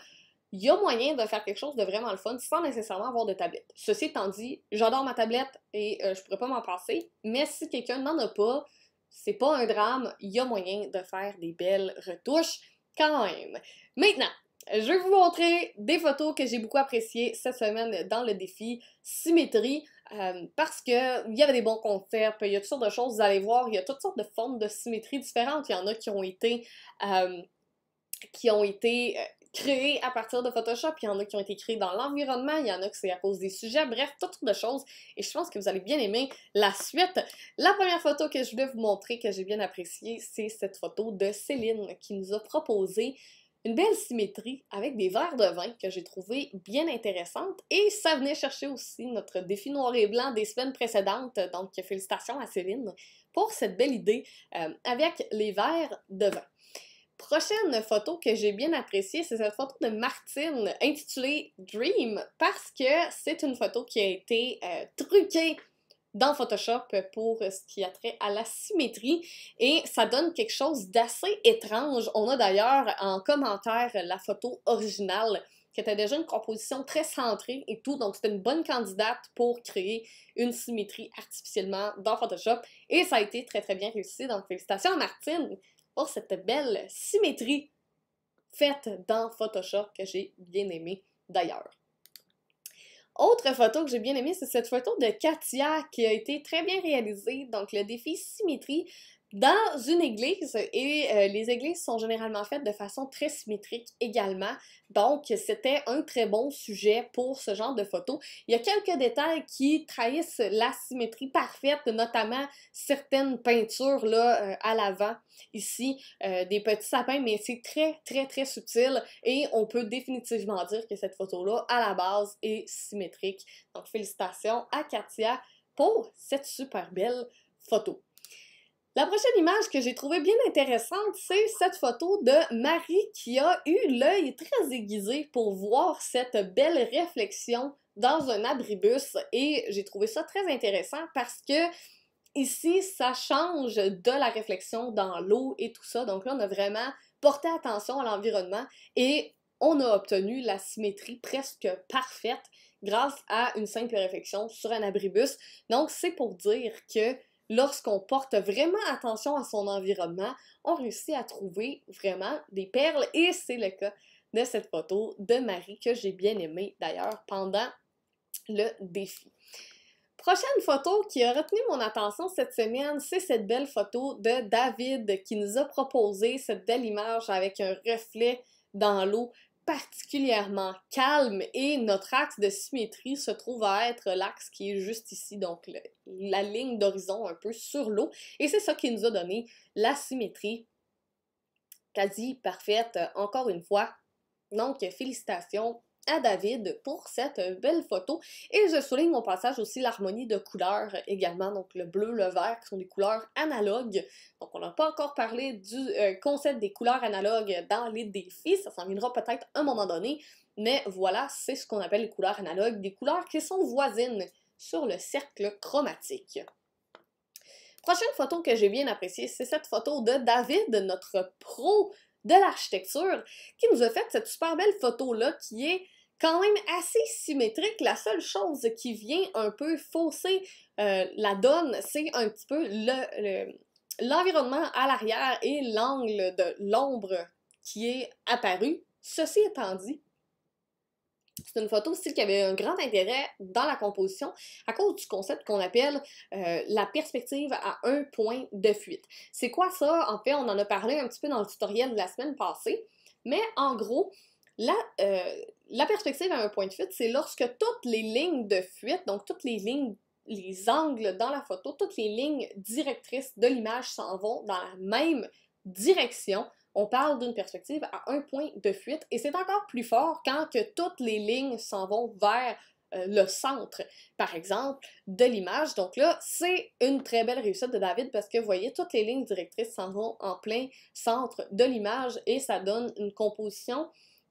il y a moyen de faire quelque chose de vraiment le fun sans nécessairement avoir de tablette. Ceci étant dit, j'adore ma tablette et euh, je pourrais pas m'en passer, mais si quelqu'un n'en a pas, c'est pas un drame, il y a moyen de faire des belles retouches quand même. Maintenant, je vais vous montrer des photos que j'ai beaucoup appréciées cette semaine dans le défi symétrie euh, parce qu'il y avait des bons concepts, il y a toutes sortes de choses, vous allez voir, il y a toutes sortes de formes de symétrie différentes. Il y en a qui ont été créées euh, qui ont été euh, à partir de Photoshop, il y en a qui ont été créées dans l'environnement, il y en a qui c'est à cause des sujets, bref, toutes sortes de choses. Et je pense que vous allez bien aimer la suite. La première photo que je voulais vous montrer, que j'ai bien appréciée, c'est cette photo de Céline qui nous a proposé une belle symétrie avec des verres de vin que j'ai trouvé bien intéressante et ça venait chercher aussi notre défi noir et blanc des semaines précédentes. Donc, félicitations à Céline pour cette belle idée euh, avec les verres de vin. Prochaine photo que j'ai bien appréciée, c'est cette photo de Martine intitulée Dream parce que c'est une photo qui a été euh, truquée dans Photoshop pour ce qui a trait à la symétrie et ça donne quelque chose d'assez étrange. On a d'ailleurs en commentaire la photo originale qui était déjà une composition très centrée et tout, donc c'était une bonne candidate pour créer une symétrie artificiellement dans Photoshop et ça a été très très bien réussi, donc félicitations Martine pour cette belle symétrie faite dans Photoshop que j'ai bien aimée d'ailleurs. Autre photo que j'ai bien aimée, c'est cette photo de Katia qui a été très bien réalisée. Donc, le défi symétrie dans une église, et euh, les églises sont généralement faites de façon très symétrique également, donc c'était un très bon sujet pour ce genre de photo. Il y a quelques détails qui trahissent la symétrie parfaite, notamment certaines peintures là, euh, à l'avant, ici, euh, des petits sapins, mais c'est très très très subtil et on peut définitivement dire que cette photo-là, à la base, est symétrique. Donc félicitations à Katia pour cette super belle photo. La prochaine image que j'ai trouvée bien intéressante, c'est cette photo de Marie qui a eu l'œil très aiguisé pour voir cette belle réflexion dans un abribus et j'ai trouvé ça très intéressant parce que ici, ça change de la réflexion dans l'eau et tout ça. Donc là, on a vraiment porté attention à l'environnement et on a obtenu la symétrie presque parfaite grâce à une simple réflexion sur un abribus. Donc, c'est pour dire que lorsqu'on porte vraiment attention à son environnement, on réussit à trouver vraiment des perles et c'est le cas de cette photo de Marie que j'ai bien aimée d'ailleurs pendant le défi. Prochaine photo qui a retenu mon attention cette semaine, c'est cette belle photo de David qui nous a proposé cette belle image avec un reflet dans l'eau particulièrement calme et notre axe de symétrie se trouve à être l'axe qui est juste ici, donc la ligne d'horizon un peu sur l'eau. Et c'est ça qui nous a donné la symétrie quasi parfaite, euh, encore une fois. Donc, félicitations à David pour cette belle photo. Et je souligne au passage aussi l'harmonie de couleurs également, donc le bleu, le vert, qui sont des couleurs analogues. Donc on n'a pas encore parlé du euh, concept des couleurs analogues dans les défis, ça s'en viendra peut-être un moment donné, mais voilà, c'est ce qu'on appelle les couleurs analogues, des couleurs qui sont voisines sur le cercle chromatique. Prochaine photo que j'ai bien appréciée, c'est cette photo de David, notre pro de l'architecture, qui nous a fait cette super belle photo-là qui est quand même assez symétrique. La seule chose qui vient un peu fausser euh, la donne, c'est un petit peu l'environnement à l'arrière et l'angle de l'ombre qui est apparu. Ceci étant dit, c'est une photo style qui avait un grand intérêt dans la composition à cause du concept qu'on appelle euh, la perspective à un point de fuite. C'est quoi ça? En fait, on en a parlé un petit peu dans le tutoriel de la semaine passée, mais en gros, la, euh, la perspective à un point de fuite, c'est lorsque toutes les lignes de fuite, donc toutes les lignes, les angles dans la photo, toutes les lignes directrices de l'image s'en vont dans la même direction. On parle d'une perspective à un point de fuite et c'est encore plus fort quand que toutes les lignes s'en vont vers euh, le centre, par exemple, de l'image. Donc là, c'est une très belle réussite de David parce que, vous voyez, toutes les lignes directrices s'en vont en plein centre de l'image et ça donne une composition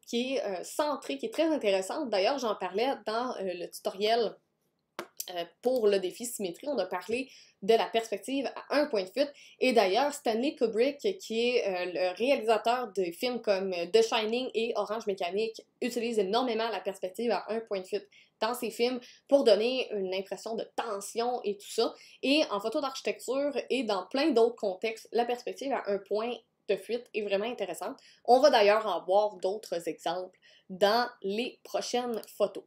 qui est euh, centrée, qui est très intéressante. D'ailleurs, j'en parlais dans euh, le tutoriel euh, pour le défi symétrie. On a parlé de la perspective à un point de fuite. Et d'ailleurs, Stanley Kubrick, qui est le réalisateur de films comme The Shining et Orange Mécanique, utilise énormément la perspective à un point de fuite dans ses films pour donner une impression de tension et tout ça. Et en photo d'architecture et dans plein d'autres contextes, la perspective à un point de fuite est vraiment intéressante. On va d'ailleurs en voir d'autres exemples dans les prochaines photos.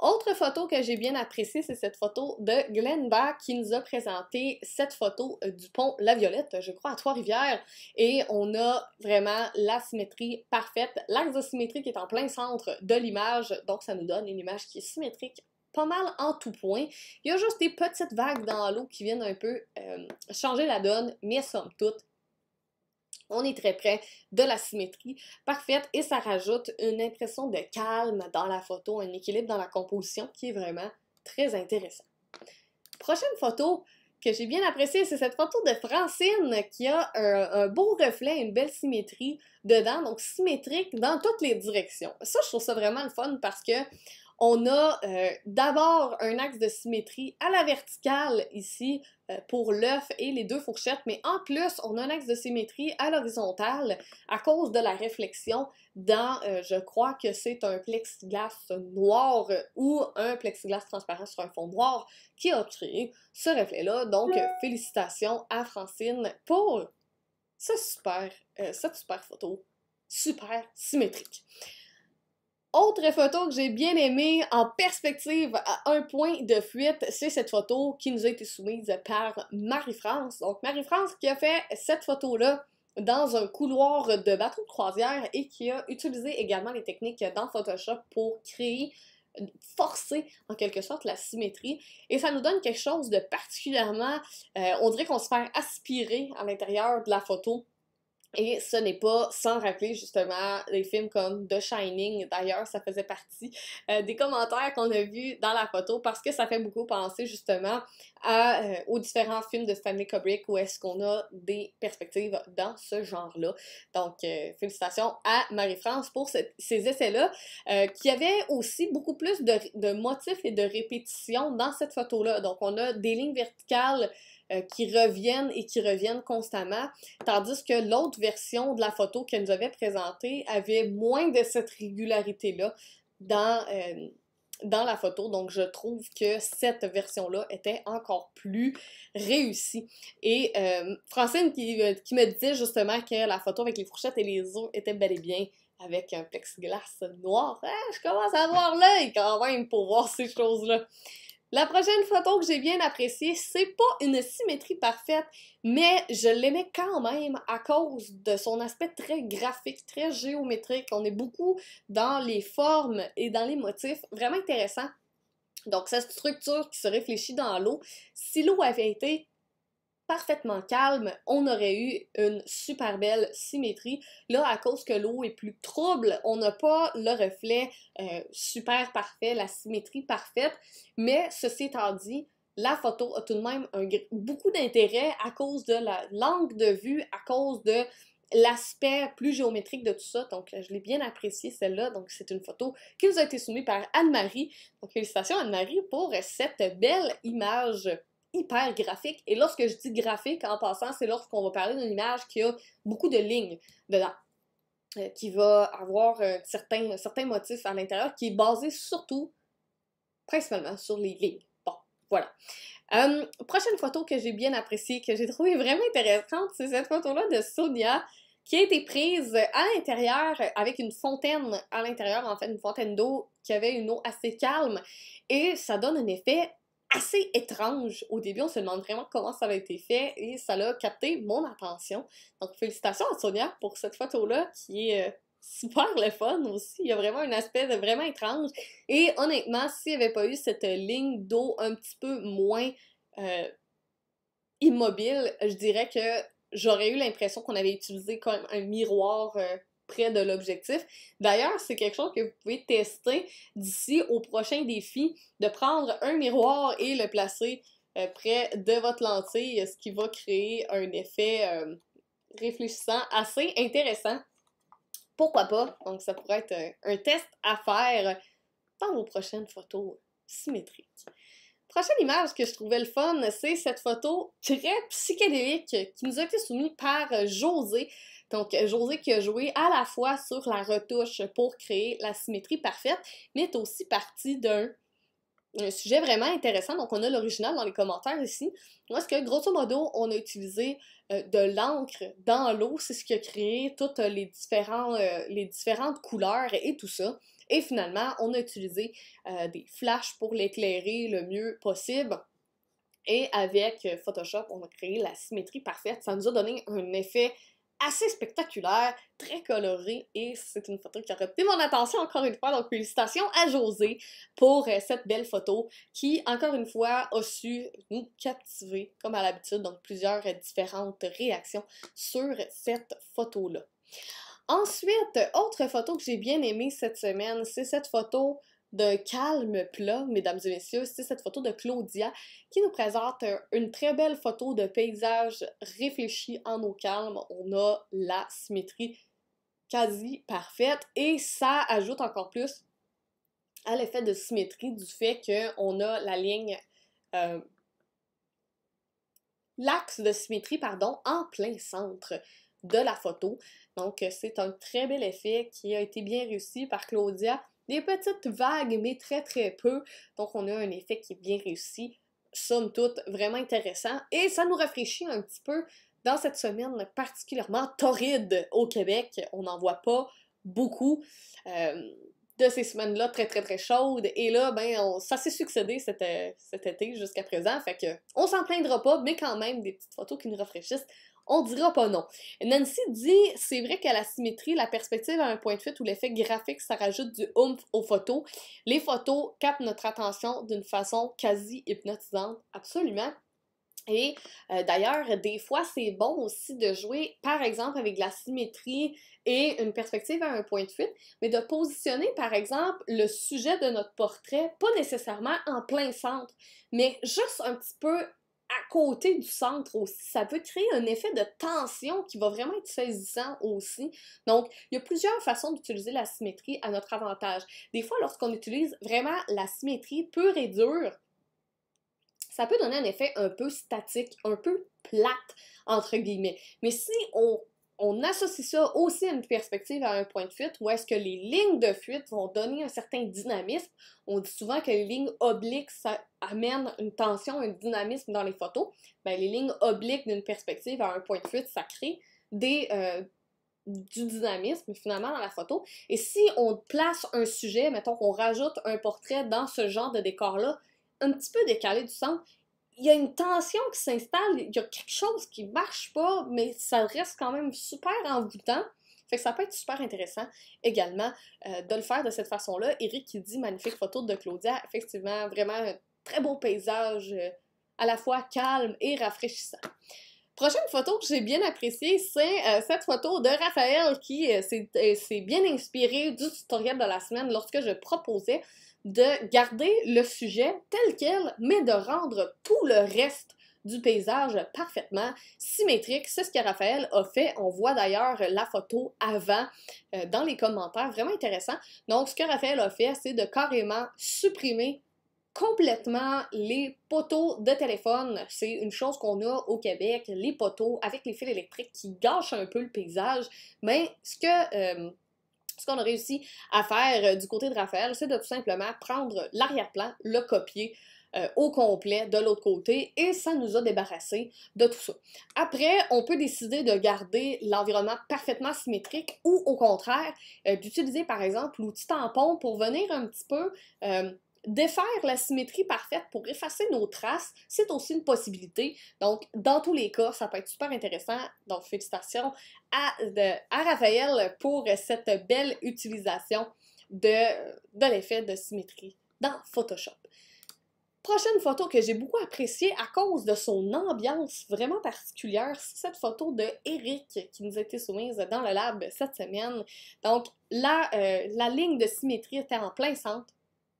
Autre photo que j'ai bien appréciée, c'est cette photo de Glenn Bach qui nous a présenté cette photo euh, du pont La Violette, je crois, à Trois-Rivières. Et on a vraiment la symétrie parfaite, l'axe de symétrie qui est en plein centre de l'image. Donc, ça nous donne une image qui est symétrique pas mal en tout point. Il y a juste des petites vagues dans l'eau qui viennent un peu euh, changer la donne, mais somme toute, on est très près de la symétrie parfaite et ça rajoute une impression de calme dans la photo, un équilibre dans la composition qui est vraiment très intéressant. Prochaine photo que j'ai bien appréciée, c'est cette photo de Francine qui a un, beau reflet, une belle symétrie dedans, donc symétrique dans toutes les directions. Ça, je trouve ça vraiment le fun parce que on a euh, d'abord un axe de symétrie à la verticale ici euh, pour l'œuf et les deux fourchettes, mais en plus, on a un axe de symétrie à l'horizontale à cause de la réflexion dans, euh, je crois que c'est un plexiglas noir ou un plexiglas transparent sur un fond noir qui a créé ce reflet-là. Donc, félicitations à Francine pour ce super, cette super photo, super symétrique. Autre photo que j'ai bien aimée en perspective à un point de fuite, c'est cette photo qui nous a été soumise par Marie-France. Donc Marie-France qui a fait cette photo-là dans un couloir de bateau de croisière et qui a utilisé également les techniques dans Photoshop pour créer forcer en quelque sorte la symétrie et ça nous donne quelque chose de particulièrement, euh, on dirait qu'on se fait aspirer à l'intérieur de la photo et ce n'est pas sans rappeler justement les films comme The Shining, d'ailleurs, ça faisait partie euh, des commentaires qu'on a vus dans la photo parce que ça fait beaucoup penser justement euh, aux différents films de Stanley Kubrick où est-ce qu'on a des perspectives dans ce genre-là. Donc, euh, félicitations à Marie-France pour ces essais-là qui avaient aussi beaucoup plus de, de motifs et de répétitions dans cette photo-là. Donc, on a des lignes verticales euh, qui reviennent et qui reviennent constamment, tandis que l'autre version de la photo qu'elle nous avait présentée avait moins de cette régularité-là dans, euh, dans la photo. Donc, je trouve que cette version-là était encore plus réussie. Et euh, Francine qui, me disait justement que la photo avec les fourchettes et les os était bel et bien avec un plexiglas noir. Ah, je commence à avoir l'œil quand même pour voir ces choses-là. La prochaine photo que j'ai bien appréciée, c'est pas une symétrie parfaite, mais je l'aimais quand même à cause de son aspect très graphique, très géométrique. On est beaucoup dans les formes et dans les motifs, vraiment intéressant. Donc, cette structure qui se réfléchit dans l'eau, si l'eau avait été parfaitement calme, on aurait eu une super belle symétrie. Là, à cause que l'eau est plus trouble, on n'a pas le reflet euh, super parfait, la symétrie parfaite. Mais ceci étant dit, la photo a tout de même beaucoup d'intérêt à cause de la langue de vue, à cause de l'aspect plus géométrique de tout ça. Donc, euh, je l'ai bien apprécié, celle-là. Donc, c'est une photo qui nous a été soumise par Anne-Marie. Donc, félicitations Anne-Marie pour cette belle image hyper graphique. Et lorsque je dis graphique, en passant, c'est lorsqu'on va parler d'une image qui a beaucoup de lignes dedans, euh, qui va avoir certains, motifs à l'intérieur, qui est basé surtout, principalement, sur les lignes. Bon, voilà. Hum, prochaine photo que j'ai bien appréciée, que j'ai trouvé vraiment intéressante, c'est cette photo-là de Sonia qui a été prise à l'intérieur euh, avec une fontaine à l'intérieur, en fait, une fontaine d'eau qui avait une eau assez calme. Et ça donne un effet assez étrange. Au début, on se demande vraiment comment ça a été fait et ça a capté mon attention. Donc, félicitations à Sonia pour cette photo-là qui est euh, super le fun aussi. Il y a vraiment un aspect vraiment étrange. Et honnêtement, s'il n'y avait pas eu cette euh, ligne d'eau un petit peu moins euh, immobile, je dirais que j'aurais eu l'impression qu'on avait utilisé comme un miroir près de l'objectif. D'ailleurs, c'est quelque chose que vous pouvez tester d'ici au prochain défi, de prendre un miroir et le placer euh, près de votre lentille, ce qui va créer un effet euh, réfléchissant assez intéressant. Pourquoi pas? Donc, ça pourrait être euh, un, test à faire dans vos prochaines photos symétriques. Prochaine image que je trouvais le fun, c'est cette photo très psychédélique qui nous a été soumise par José. Donc, euh, José qui a joué à la fois sur la retouche pour créer la symétrie parfaite, mais est aussi parti d'un sujet vraiment intéressant. Donc, on a l'original dans les commentaires ici. Moi, ce que, grosso modo, on a utilisé euh, de l'encre dans l'eau, c'est ce qui a créé toutes euh, les, différents, les différentes couleurs et tout ça. Et finalement, on a utilisé des flashs pour l'éclairer le mieux possible. Et avec Photoshop, on a créé la symétrie parfaite. Ça nous a donné un effet assez spectaculaire, très coloré et c'est une photo qui a retenu mon attention encore une fois. Donc félicitations à José pour euh, cette belle photo qui, encore une fois, a su nous captiver, comme à l'habitude, donc plusieurs différentes réactions sur cette photo-là. Ensuite, autre photo que j'ai bien aimée cette semaine, c'est cette photo d'un calme plat, mesdames et messieurs. C'est cette photo de Claudia qui nous présente euh, une très belle photo de paysage réfléchi en eau calme. On a la symétrie quasi parfaite et ça ajoute encore plus à l'effet de symétrie du fait qu'on a la ligne, euh, l'axe de symétrie, pardon, en plein centre de la photo. Donc c'est un très bel effet qui a été bien réussi par Claudia des petites vagues, mais très très peu. Donc on a un effet qui est bien réussi, somme toute vraiment intéressant. Et ça nous rafraîchit un petit peu dans cette semaine particulièrement torride au Québec. On n'en voit pas beaucoup. Euh, de ces semaines-là très, très, très chaudes. Et là, ben, ça s'est succédé euh, cet, été jusqu'à présent. Fait que on s'en plaindra pas, mais quand même, des petites photos qui nous rafraîchissent. On dira pas non. Nancy dit, c'est vrai qu'à la symétrie, la perspective a un point de fuite où l'effet graphique, ça rajoute du oomph aux photos. Les photos captent notre attention d'une façon quasi hypnotisante. Absolument. Et euh, d'ailleurs, des fois, c'est bon aussi de jouer, par exemple, avec de la symétrie et une perspective à un point de fuite, mais de positionner, par exemple, le sujet de notre portrait, pas nécessairement en plein centre, mais juste un petit peu à côté du centre aussi. Ça peut créer un effet de tension qui va vraiment être saisissant aussi. Donc, il y a plusieurs façons d'utiliser la symétrie à notre avantage. Des fois, lorsqu'on utilise vraiment la symétrie pure et dure, ça peut donner un effet un peu statique, un peu plate, entre guillemets. Mais si on, associe ça aussi à une perspective à un point de fuite, où est-ce que les lignes de fuite vont donner un certain dynamisme, on dit souvent que les lignes obliques, ça amène une tension, un dynamisme dans les photos, ben, les lignes obliques d'une perspective à un point de fuite, ça crée des... Euh, du dynamisme finalement dans la photo. Et si on place un sujet, mettons qu'on rajoute un portrait dans ce genre de décor-là, un petit peu décalé du centre, il y a une tension qui s'installe, il y a quelque chose qui marche pas, mais ça reste quand même super envoûtant. Fait que ça peut être super intéressant également euh, de le faire de cette façon-là. Eric qui dit magnifique photo de Claudia, effectivement, vraiment un très beau paysage euh, à la fois calme et rafraîchissant. Prochaine photo que j'ai bien appréciée, c'est euh, cette photo de Raphaël qui s'est bien inspiré du tutoriel de la semaine lorsque je proposais de garder le sujet tel quel, mais de rendre tout le reste du paysage parfaitement symétrique. C'est ce que Raphaël a fait. On voit d'ailleurs la photo avant euh, dans les commentaires. Vraiment intéressant. Donc, ce que Raphaël a fait, c'est de carrément supprimer complètement les poteaux de téléphone. C'est une chose qu'on a au Québec, les poteaux avec les fils électriques qui gâchent un peu le paysage. Mais ce que... Euh, ce qu'on a réussi à faire euh, du côté de Raphaël, c'est de tout simplement prendre l'arrière-plan, le copier, euh, au complet de l'autre côté et ça nous a débarrassé de tout ça. Après, on peut décider de garder l'environnement parfaitement symétrique ou au contraire euh, d'utiliser par exemple l'outil tampon pour venir un petit peu défaire la symétrie parfaite pour effacer nos traces, c'est aussi une possibilité. Donc, dans tous les cas, ça peut être super intéressant. Donc, félicitations à, Raphaël pour cette belle utilisation de, de l'effet de symétrie dans Photoshop. Prochaine photo que j'ai beaucoup appréciée à cause de son ambiance vraiment particulière, c'est cette photo de Eric qui nous a été soumise dans le lab cette semaine. Donc, là, euh, la ligne de symétrie était en plein centre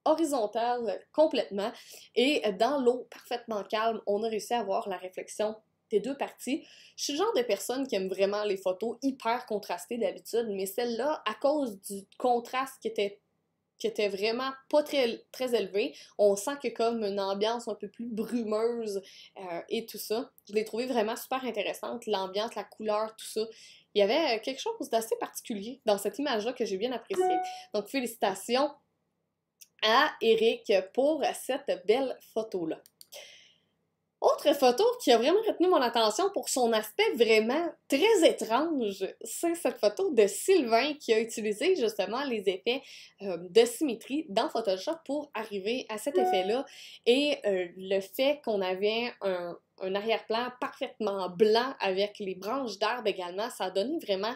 horizontale complètement. Et euh, dans l'eau parfaitement calme, on a réussi à voir la réflexion des deux parties. Je suis le genre de personne qui aime vraiment les photos hyper contrastées d'habitude, mais celle-là, à cause du contraste qui était qui était vraiment pas très, très élevé. On sent que comme une ambiance un peu plus brumeuse euh, et tout ça. Je l'ai trouvé vraiment super intéressante, l'ambiance, la couleur, tout ça. Il y avait euh, quelque chose d'assez particulier dans cette image-là que j'ai bien apprécié. Donc félicitations, à Eric pour cette belle photo-là. Autre photo qui a vraiment retenu mon attention pour son aspect vraiment très étrange, c'est cette photo de Sylvain qui a utilisé justement les effets euh, de symétrie dans Photoshop pour arriver à cet effet-là et euh, le fait qu'on avait un, arrière-plan parfaitement blanc avec les branches d'arbres également, ça a donné vraiment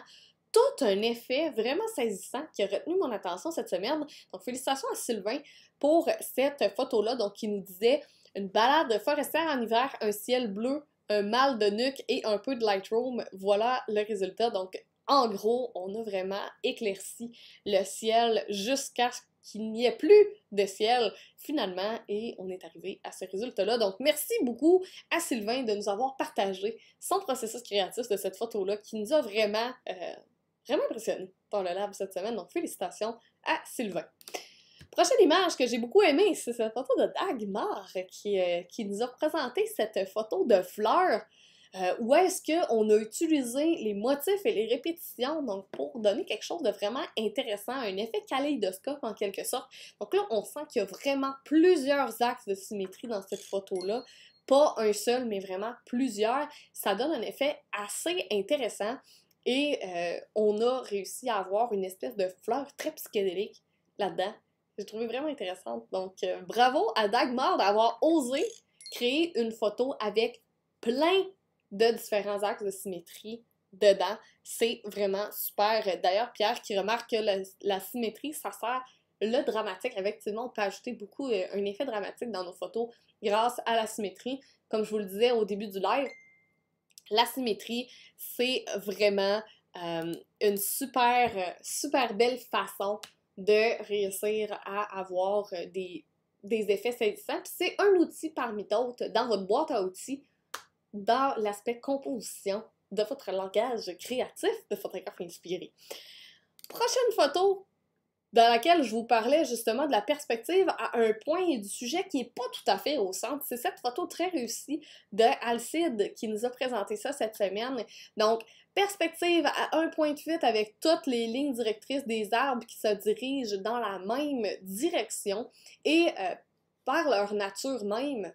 tout un effet vraiment saisissant qui a retenu mon attention cette semaine. Donc, félicitations à Sylvain pour cette photo-là. Donc, il nous disait une balade forestière en hiver, un ciel bleu, un mâle de nuque et un peu de Lightroom. Voilà le résultat. Donc, en gros, on a vraiment éclairci le ciel jusqu'à ce qu'il n'y ait plus de ciel finalement et on est arrivé à ce résultat-là. Donc merci beaucoup à Sylvain de nous avoir partagé son processus créatif de cette photo-là qui nous a vraiment euh, vraiment impressionnant ton le lab cette semaine, donc félicitations à Sylvain. Prochaine image que j'ai beaucoup aimée, c'est cette photo de Dagmar qui, euh, qui nous a présenté cette photo de fleurs euh, où est-ce qu'on a utilisé les motifs et les répétitions donc pour donner quelque chose de vraiment intéressant, un effet kaléidoscope en quelque sorte. Donc là, on sent qu'il y a vraiment plusieurs axes de symétrie dans cette photo-là. Pas un seul, mais vraiment plusieurs. Ça donne un effet assez intéressant. Et euh, on a réussi à avoir une espèce de fleur très psychédélique là-dedans. J'ai trouvé vraiment intéressante. Donc, euh, bravo à Dagmar d'avoir osé créer une photo avec plein de différents axes de symétrie dedans. C'est vraiment super. D'ailleurs, Pierre qui remarque que la, symétrie, ça sert le dramatique. Effectivement, on peut ajouter beaucoup euh, un effet dramatique dans nos photos grâce à la symétrie. Comme je vous le disais au début du live, la symétrie, c'est vraiment euh, une super, super belle façon de réussir à avoir euh, des, effets saisissants. c'est un outil parmi d'autres dans votre boîte à outils, dans l'aspect composition de votre langage créatif de photographe inspiré. Prochaine photo, dans laquelle je vous parlais justement de la perspective à un point et du sujet qui n'est pas tout à fait au centre. C'est cette photo très réussie de Alcide qui nous a présenté ça cette semaine. Donc, perspective à un point de fuite avec toutes les lignes directrices des arbres qui se dirigent dans la même direction et euh, par leur nature même,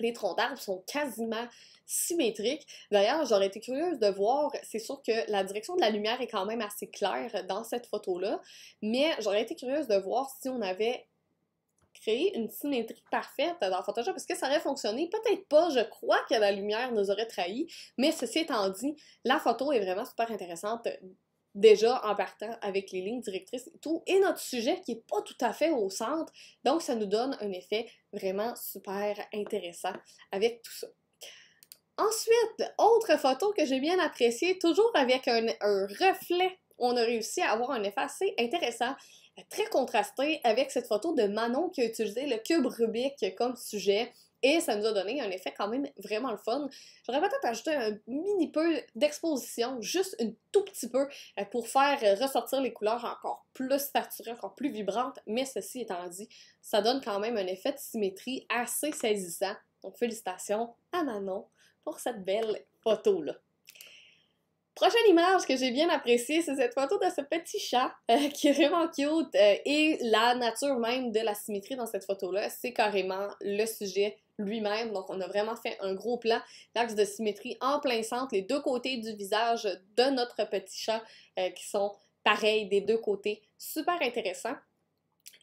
les troncs d'arbres sont quasiment symétriques. D'ailleurs, j'aurais été curieuse de voir, c'est sûr que la direction de la lumière est quand même assez claire dans cette photo-là, mais j'aurais été curieuse de voir si on avait créé une symétrie parfaite dans Photoshop. est que ça aurait fonctionné? Peut-être pas, je crois que la lumière nous aurait trahis, mais ceci étant dit, la photo est vraiment super intéressante déjà en partant avec les lignes directrices et tout, et notre sujet qui n'est pas tout à fait au centre. Donc, ça nous donne un effet vraiment super intéressant avec tout ça. Ensuite, autre photo que j'ai bien appréciée, toujours avec un, reflet, on a réussi à avoir un effet assez intéressant, très contrasté avec cette photo de Manon qui a utilisé le cube Rubik comme sujet et ça nous a donné un effet quand même vraiment le fun. J'aurais peut-être ajouté un mini peu d'exposition, juste un tout petit peu, euh, pour faire euh, ressortir les couleurs encore plus saturées, encore plus vibrantes. Mais ceci étant dit, ça donne quand même un effet de symétrie assez saisissant. Donc félicitations à Manon pour cette belle photo-là. Prochaine image que j'ai bien appréciée, c'est cette photo de ce petit chat euh, qui est vraiment cute et la nature même de la symétrie dans cette photo-là, c'est carrément le sujet lui-même. Donc, on a vraiment fait un gros plan, l'axe de symétrie en plein centre, les deux côtés du visage de notre petit chat euh, qui sont pareils des deux côtés. Super intéressant.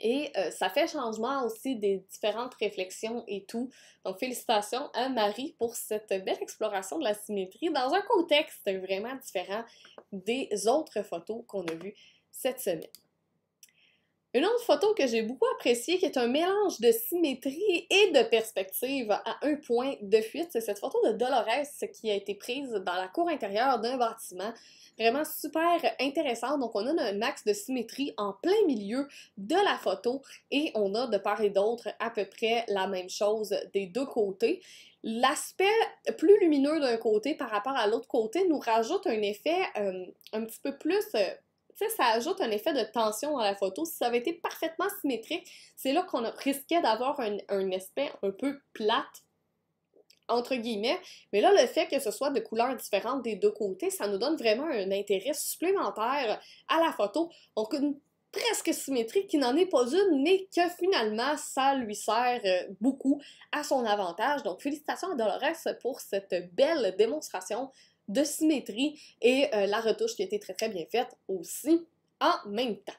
Et euh, ça fait changement aussi des différentes réflexions et tout. Donc, félicitations à Marie pour cette belle exploration de la symétrie dans un contexte vraiment différent des autres photos qu'on a vues cette semaine. Une autre photo que j'ai beaucoup appréciée, qui est un mélange de symétrie et de perspective à un point de fuite, c'est cette photo de Dolores qui a été prise dans la cour intérieure d'un bâtiment. Vraiment super intéressant. Donc, on a un axe de symétrie en plein milieu de la photo et on a de part et d'autre à peu près la même chose des deux côtés. L'aspect plus lumineux d'un côté par rapport à l'autre côté nous rajoute un effet euh, un petit peu plus euh, sais, ça ajoute un effet de tension à la photo. Si ça avait été parfaitement symétrique, c'est là qu'on risquait d'avoir un, aspect un peu plate entre guillemets. Mais là, le fait que ce soit de couleurs différentes des deux côtés, ça nous donne vraiment un intérêt supplémentaire à la photo. Donc, une presque symétrie qui n'en est pas une, mais que finalement, ça lui sert euh, beaucoup à son avantage. Donc, félicitations à Dolores pour cette belle démonstration de symétrie et euh, la retouche qui a été très très bien faite aussi en même temps.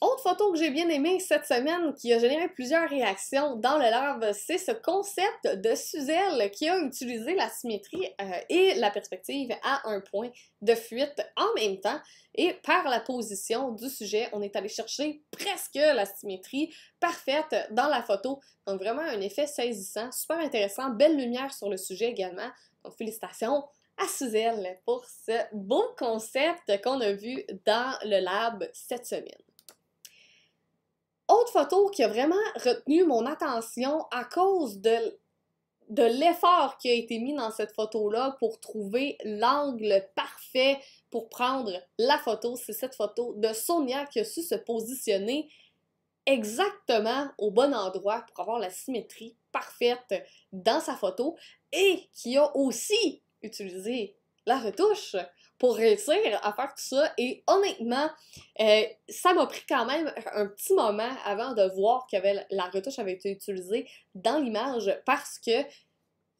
Autre photo que j'ai bien aimée cette semaine qui a généré plusieurs réactions dans le live, c'est ce concept de Suzelle qui a utilisé la symétrie euh, et la perspective à un point de fuite en même temps. Et par la position du sujet, on est allé chercher presque la symétrie parfaite dans la photo. Donc vraiment un effet saisissant, super intéressant, belle lumière sur le sujet également félicitations à Suzelle pour ce beau concept qu'on a vu dans le lab cette semaine. Autre photo qui a vraiment retenu mon attention à cause de, de l'effort qui a été mis dans cette photo-là pour trouver l'angle parfait pour prendre la photo, c'est cette photo de Sonia qui a su se positionner exactement au bon endroit pour avoir la symétrie parfaite dans sa photo et qui a aussi utilisé la retouche pour réussir à faire tout ça. Et honnêtement, euh, ça m'a pris quand même un petit moment avant de voir que la retouche avait été utilisée dans l'image parce que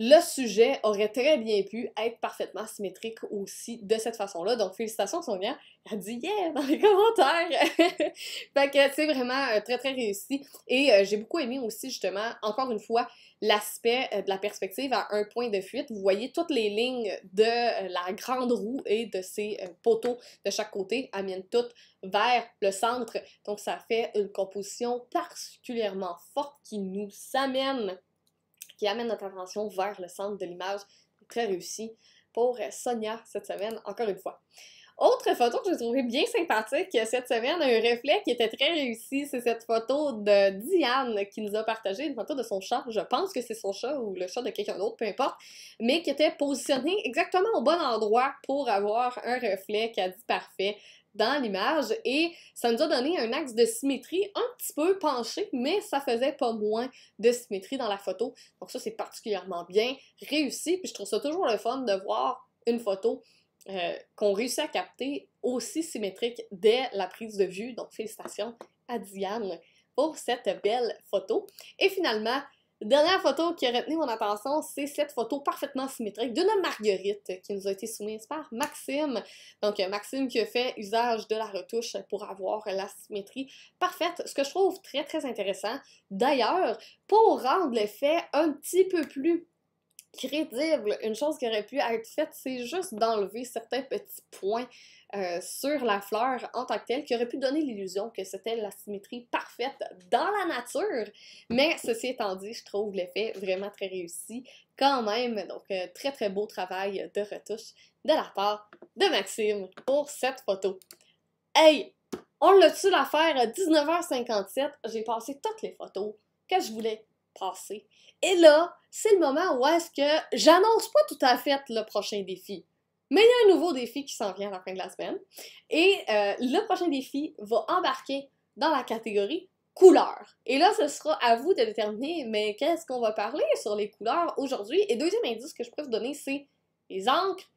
le sujet aurait très bien pu être parfaitement symétrique aussi de cette façon-là. Donc, félicitations Sonia. Elle dit yeah dans les commentaires. fait que c'est vraiment euh, très très réussi. Et euh, j'ai beaucoup aimé aussi justement, encore une fois, l'aspect euh, de la perspective à un point de fuite. Vous voyez toutes les lignes de la grande roue et de ses poteaux de chaque côté amènent toutes vers le centre. Donc, ça fait une composition particulièrement forte qui nous amène qui amène notre attention vers le centre de l'image. Très réussi pour euh, Sonia cette semaine, encore une fois. Autre photo que j'ai trouvée bien sympathique euh, cette semaine, un reflet qui était très réussi, c'est cette photo de Diane qui nous a partagé, une photo de son chat, je pense que c'est son chat ou le chat de quelqu'un d'autre, peu importe, mais qui était positionné exactement au bon endroit pour avoir un reflet qui a dit parfait dans l'image et ça nous a donné un axe de symétrie un petit peu penché, mais ça faisait pas moins de symétrie dans la photo. Donc ça, c'est particulièrement bien réussi. Puis je trouve ça toujours le fun de voir une photo euh, qu'on réussit à capter aussi symétrique dès la prise de vue. Donc félicitations à Diane pour cette belle photo. Et finalement, Dernière photo qui a retenu mon attention, c'est cette photo parfaitement symétrique d'une marguerite qui nous a été soumise par Maxime. Donc Maxime qui a fait usage de la retouche pour avoir la symétrie parfaite, ce que je trouve très très intéressant. D'ailleurs, pour rendre l'effet un petit peu plus crédible, une chose qui aurait pu être faite, c'est juste d'enlever certains petits points euh, sur la fleur en tant que telle, qui aurait pu donner l'illusion que c'était la symétrie parfaite dans la nature. Mais ceci étant dit, je trouve l'effet vraiment très réussi quand même. Donc, euh, très très beau travail de retouche de la part de Maxime pour cette photo. Hey! On l'a tué l'affaire à 19h57. J'ai passé toutes les photos que je voulais passer. Et là, c'est le moment où est-ce que j'annonce pas tout à fait le prochain défi. Mais il y a un nouveau défi qui s'en vient à la fin de la semaine. Et euh, le prochain défi va embarquer dans la catégorie couleurs. Et là, ce sera à vous de déterminer, mais qu'est-ce qu'on va parler sur les couleurs aujourd'hui? Et deuxième indice que je pourrais vous donner, c'est les encres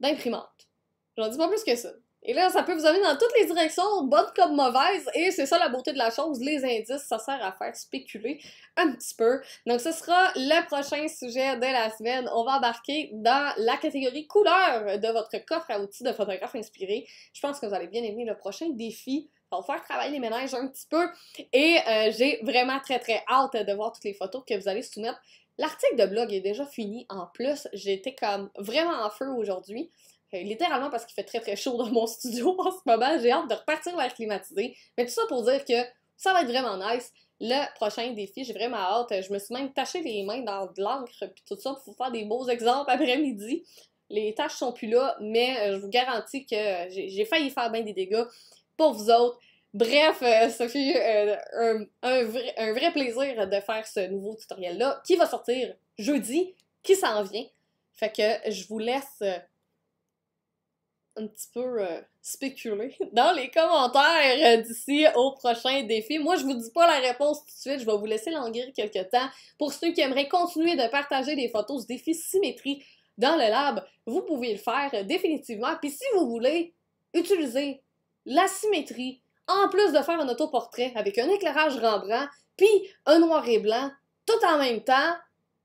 d'imprimante. J'en dis pas plus que ça. Et là, ça peut vous amener dans toutes les directions, bonnes comme mauvaises, et c'est ça la beauté de la chose, les indices, ça sert à faire spéculer un petit peu. Donc ce sera le prochain sujet de la semaine. On va embarquer dans la catégorie couleur de votre coffre à outils de photographe inspiré. Je pense que vous allez bien aimer le prochain défi pour faire travailler les ménages un petit peu. Et euh, j'ai vraiment très très hâte de voir toutes les photos que vous allez soumettre. L'article de blog est déjà fini en plus. J'étais comme vraiment en feu aujourd'hui. Euh, littéralement parce qu'il fait très très chaud dans mon studio en ce moment. J'ai hâte de repartir vers climatisé. Mais tout ça pour dire que ça va être vraiment nice. Le prochain défi, j'ai vraiment hâte. Je me suis même taché les mains dans de l'encre puis tout ça pour faire des beaux exemples après-midi. Les tâches sont plus là, mais euh, je vous garantis que j'ai failli faire bien des dégâts pour vous autres. Bref, ça euh, fait un, vrai, un vrai plaisir de faire ce nouveau tutoriel-là qui va sortir jeudi, qui s'en vient. Fait que je vous laisse un petit peu euh, spéculer dans les commentaires euh, d'ici au prochain défi. Moi, je vous dis pas la réponse tout de suite, je vais vous laisser languir quelques temps. Pour ceux qui aimeraient continuer de partager des photos ce défi symétrie dans le lab, vous pouvez le faire euh, définitivement. Puis si vous voulez utiliser la symétrie en plus de faire un autoportrait avec un éclairage Rembrandt, puis un noir et blanc, tout en même temps,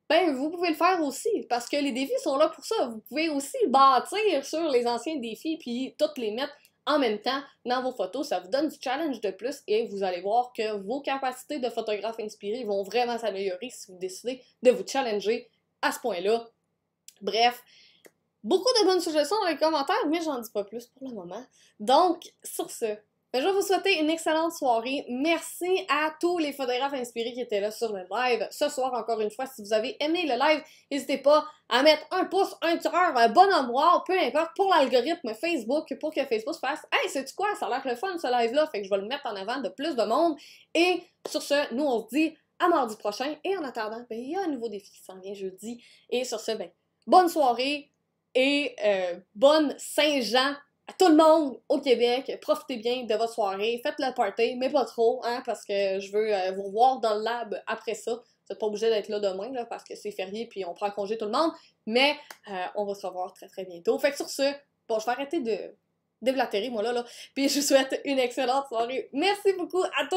ben vous pouvez le faire aussi, parce que les défis sont là pour ça. Vous pouvez aussi bâtir sur les anciens défis, puis toutes les mettre en même temps dans vos photos. Ça vous donne du challenge de plus et vous allez voir que vos capacités de photographe inspiré vont vraiment s'améliorer si vous décidez de vous challenger à ce point-là. Bref, beaucoup de bonnes suggestions dans les commentaires, mais j'en dis pas plus pour le moment. Donc, sur ce, ben, je vais vous souhaiter une excellente soirée. Merci à tous les photographes inspirés qui étaient là sur le live. Ce soir, encore une fois, si vous avez aimé le live, n'hésitez pas à mettre un pouce, un tireur, un bon endroit, peu importe, pour l'algorithme Facebook, pour que Facebook fasse « Hey, c'est quoi? Ça a l'air le fun, ce live-là! » Fait que je vais le mettre en avant de plus de monde. Et sur ce, nous, on se dit à mardi prochain. Et en attendant, ben, il y a un nouveau défi qui s'en vient jeudi. Et sur ce, ben, bonne soirée et euh, bonne Saint-Jean à tout le monde au Québec, profitez bien de votre soirée, faites le party, mais pas trop, hein, parce que je veux euh, vous revoir dans le lab après ça. Vous n'êtes pas obligé d'être là demain, là, parce que c'est férié, puis on prend congé tout le monde, mais euh, on va se revoir très très bientôt. Fait que sur ce, bon, je vais arrêter de déblatérer, moi là, là, puis je vous souhaite une excellente soirée. Merci beaucoup à tous!